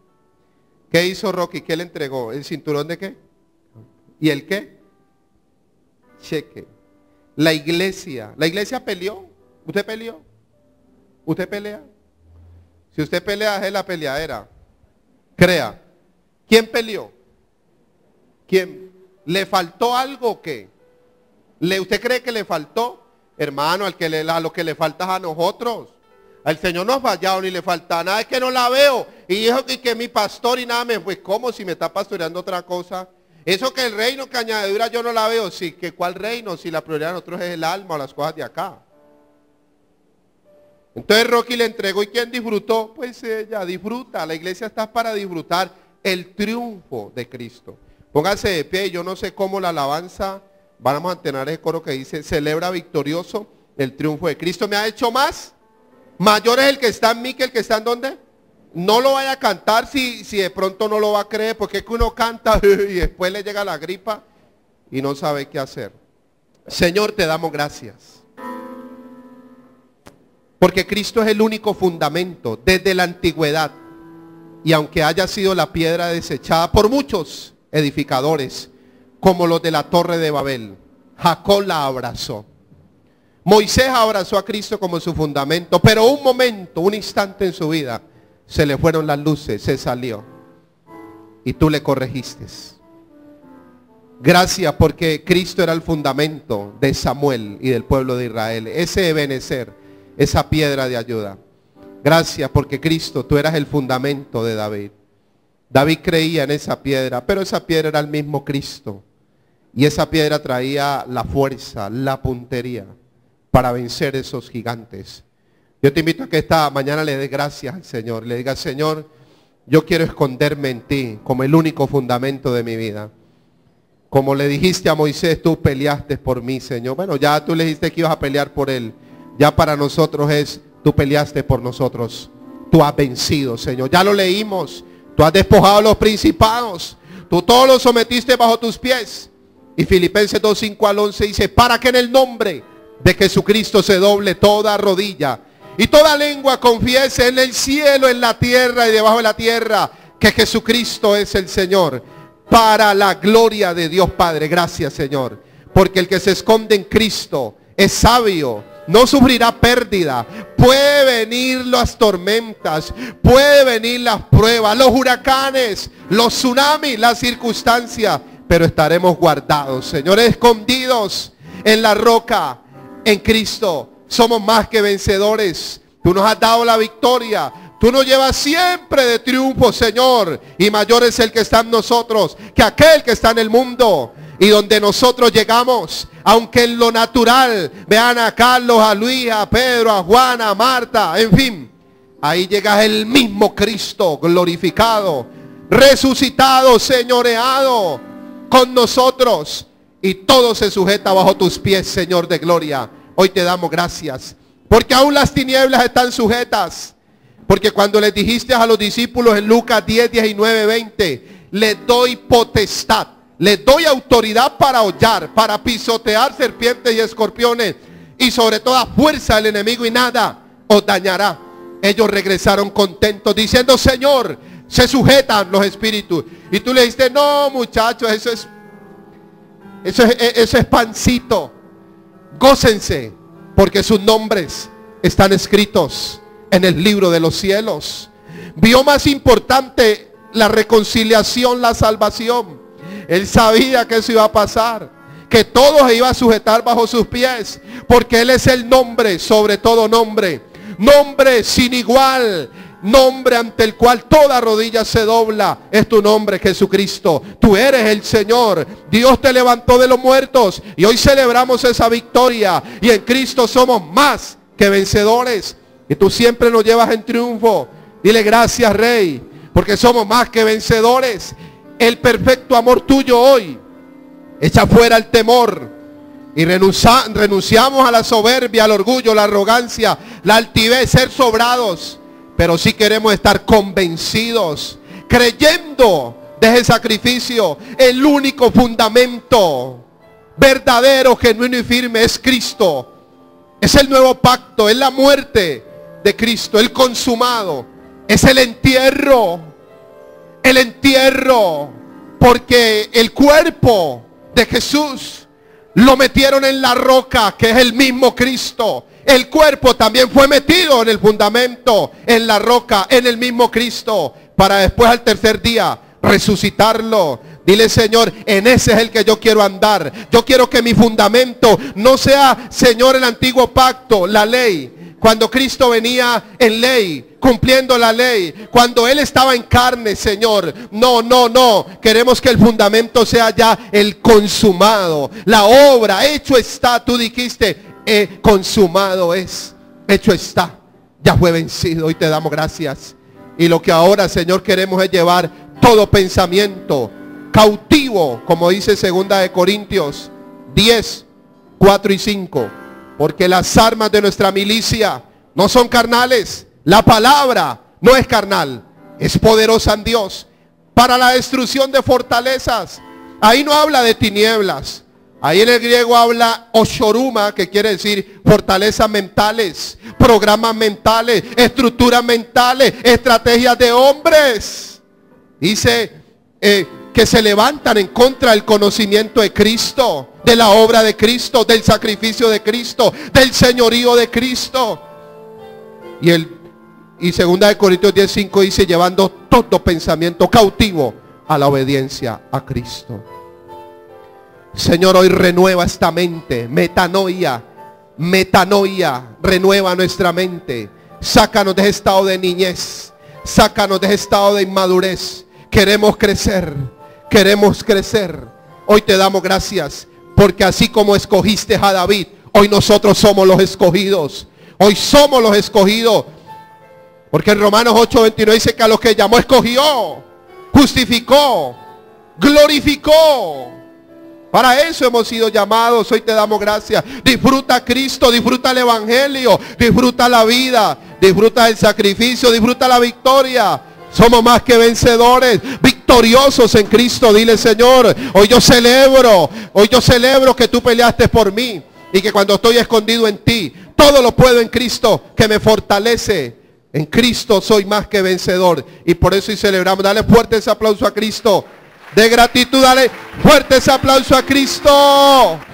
Speaker 1: ¿Qué hizo Rocky? ¿Qué le entregó? ¿El cinturón de qué? ¿Y el qué? Cheque. La iglesia. ¿La iglesia peleó? ¿Usted peleó? ¿Usted pelea? Si usted pelea, es la peleadera. Crea. ¿Quién peleó? ¿Quién? ¿Le faltó algo o qué? ¿Le, ¿Usted cree que le faltó? Hermano, al que le, a lo que le falta a nosotros. Al Señor no ha fallado ni le falta nada, es que no la veo. Y dijo que, que mi pastor y nada, me, pues ¿cómo si me está pastoreando otra cosa? Eso que el reino que añadidura yo no la veo, sí, que cuál reino, si la prioridad de nosotros es el alma o las cosas de acá. Entonces Rocky le entregó y quien disfrutó, pues ella disfruta, la iglesia está para disfrutar el triunfo de Cristo. Pónganse de pie, yo no sé cómo la alabanza, vamos a tener el coro que dice, celebra victorioso el triunfo de Cristo, me ha hecho más Mayor es el que está en mí que el que está en donde. No lo vaya a cantar si, si de pronto no lo va a creer, porque es que uno canta y después le llega la gripa y no sabe qué hacer. Señor, te damos gracias. Porque Cristo es el único fundamento desde la antigüedad. Y aunque haya sido la piedra desechada por muchos edificadores, como los de la torre de Babel, Jacob la abrazó. Moisés abrazó a Cristo como su fundamento, pero un momento, un instante en su vida, se le fueron las luces, se salió. Y tú le corregiste. Gracias porque Cristo era el fundamento de Samuel y del pueblo de Israel. Ese Ebenezer, esa piedra de ayuda. Gracias porque Cristo, tú eras el fundamento de David. David creía en esa piedra, pero esa piedra era el mismo Cristo. Y esa piedra traía la fuerza, la puntería para vencer esos gigantes. Yo te invito a que esta mañana le des gracias al Señor. Le diga, Señor, yo quiero esconderme en ti como el único fundamento de mi vida. Como le dijiste a Moisés, tú peleaste por mí, Señor. Bueno, ya tú le dijiste que ibas a pelear por él. Ya para nosotros es, tú peleaste por nosotros. Tú has vencido, Señor. Ya lo leímos. Tú has despojado a los principados. Tú todo lo sometiste bajo tus pies. Y Filipenses 2.5 al 11 dice, para que en el nombre de Jesucristo se doble toda rodilla y toda lengua confiese en el cielo, en la tierra y debajo de la tierra que Jesucristo es el Señor para la gloria de Dios Padre. Gracias Señor, porque el que se esconde en Cristo es sabio. No sufrirá pérdida. Puede venir las tormentas, puede venir las pruebas, los huracanes, los tsunamis, las circunstancias, pero estaremos guardados, Señor, escondidos en la roca en Cristo. Somos más que vencedores. Tú nos has dado la victoria. Tú nos llevas siempre de triunfo, Señor. Y mayor es el que está en nosotros que aquel que está en el mundo. Y donde nosotros llegamos, aunque en lo natural, vean a Carlos, a Luis, a Pedro, a Juana, a Marta, en fin, ahí llega el mismo Cristo glorificado, resucitado, señoreado con nosotros y todo se sujeta bajo tus pies, Señor de gloria. Hoy te damos gracias, porque aún las tinieblas están sujetas. Porque cuando les dijiste a los discípulos en Lucas 10, 19, 20, le doy potestad, le doy autoridad para hollar, para pisotear serpientes y escorpiones y sobre toda fuerza del enemigo y nada os dañará. Ellos regresaron contentos diciendo, Señor, se sujetan los espíritus. Y tú le dijiste, no muchachos, eso es e, eso es, pancito. Gócense, porque sus nombres están escritos en el libro de los cielos. Vio más importante la reconciliación, la salvación. Él sabía que eso iba a pasar, que todo se iba a sujetar bajo sus pies, porque Él es el nombre, sobre todo nombre. Nombre sin igual nombre ante el cual toda rodilla se dobla, es tu nombre Jesucristo. Tú eres el Señor. Dios te levantó de los muertos y hoy celebramos esa victoria. Y en Cristo somos más que vencedores. Y tú siempre nos llevas en triunfo. Dile gracias, Rey, porque somos más que vencedores. El perfecto amor tuyo hoy echa fuera el temor. Y renunciamos a la soberbia, al orgullo, la arrogancia, la altivez, ser sobrados. Pero si queremos estar convencidos, creyendo de ese sacrificio, el único fundamento verdadero, genuino y firme es Cristo. Es el nuevo pacto, es la muerte de Cristo, el consumado, es el entierro, el entierro, porque el cuerpo de Jesús lo metieron en la roca, que es el mismo Cristo. El cuerpo también fue metido en el fundamento, en la roca, en el mismo Cristo, para después al tercer día resucitarlo. Dile, Señor, en ese es el que yo quiero andar. Yo quiero que mi fundamento no sea, Señor, el antiguo pacto, la ley. Cuando Cristo venía en ley, cumpliendo la ley, cuando Él estaba en carne, Señor. No, no, no. Queremos que el fundamento sea ya el consumado. La obra, hecho está, tú dijiste, He consumado es, hecho está, ya fue vencido y te damos gracias. Y lo que ahora, Señor, queremos es llevar todo pensamiento cautivo, como dice segunda de Corintios 10, 4 y 5. Porque las armas de nuestra milicia no son carnales. La palabra no es carnal. Es poderosa en Dios para la destrucción de fortalezas. Ahí no habla de tinieblas. Ahí en el griego habla oshoruma, que quiere decir fortalezas mentales, programas mentales, estructuras mentales, estrategias de hombres. Dice eh, que se levantan en contra del conocimiento de Cristo, de la obra de Cristo, del sacrificio de Cristo, del señorío de Cristo. Y el y segunda de Corintios 10:5 dice llevando todo pensamiento cautivo a la obediencia a Cristo. Señor, hoy renueva esta mente. Metanoia, metanoia, renueva nuestra mente. Sácanos de ese estado de niñez. Sácanos de ese estado de inmadurez. Queremos crecer, queremos crecer. Hoy te damos gracias porque así como escogiste a David, hoy nosotros somos los escogidos. Hoy somos los escogidos. Porque en Romanos 8:29 dice que a los que llamó escogió, justificó, glorificó. Para eso hemos sido llamados. Hoy te damos gracias. Disfruta Cristo, disfruta el Evangelio, disfruta la vida, disfruta el sacrificio, disfruta la victoria. Somos más que vencedores, victoriosos en Cristo. Dile, Señor, hoy yo celebro, hoy yo celebro que tú peleaste por mí y que cuando estoy escondido en ti, todo lo puedo en Cristo que me fortalece. En Cristo soy más que vencedor y por eso hoy celebramos. Dale fuerte ese aplauso a Cristo de gratitud. Dale fuerte ese aplauso a Cristo.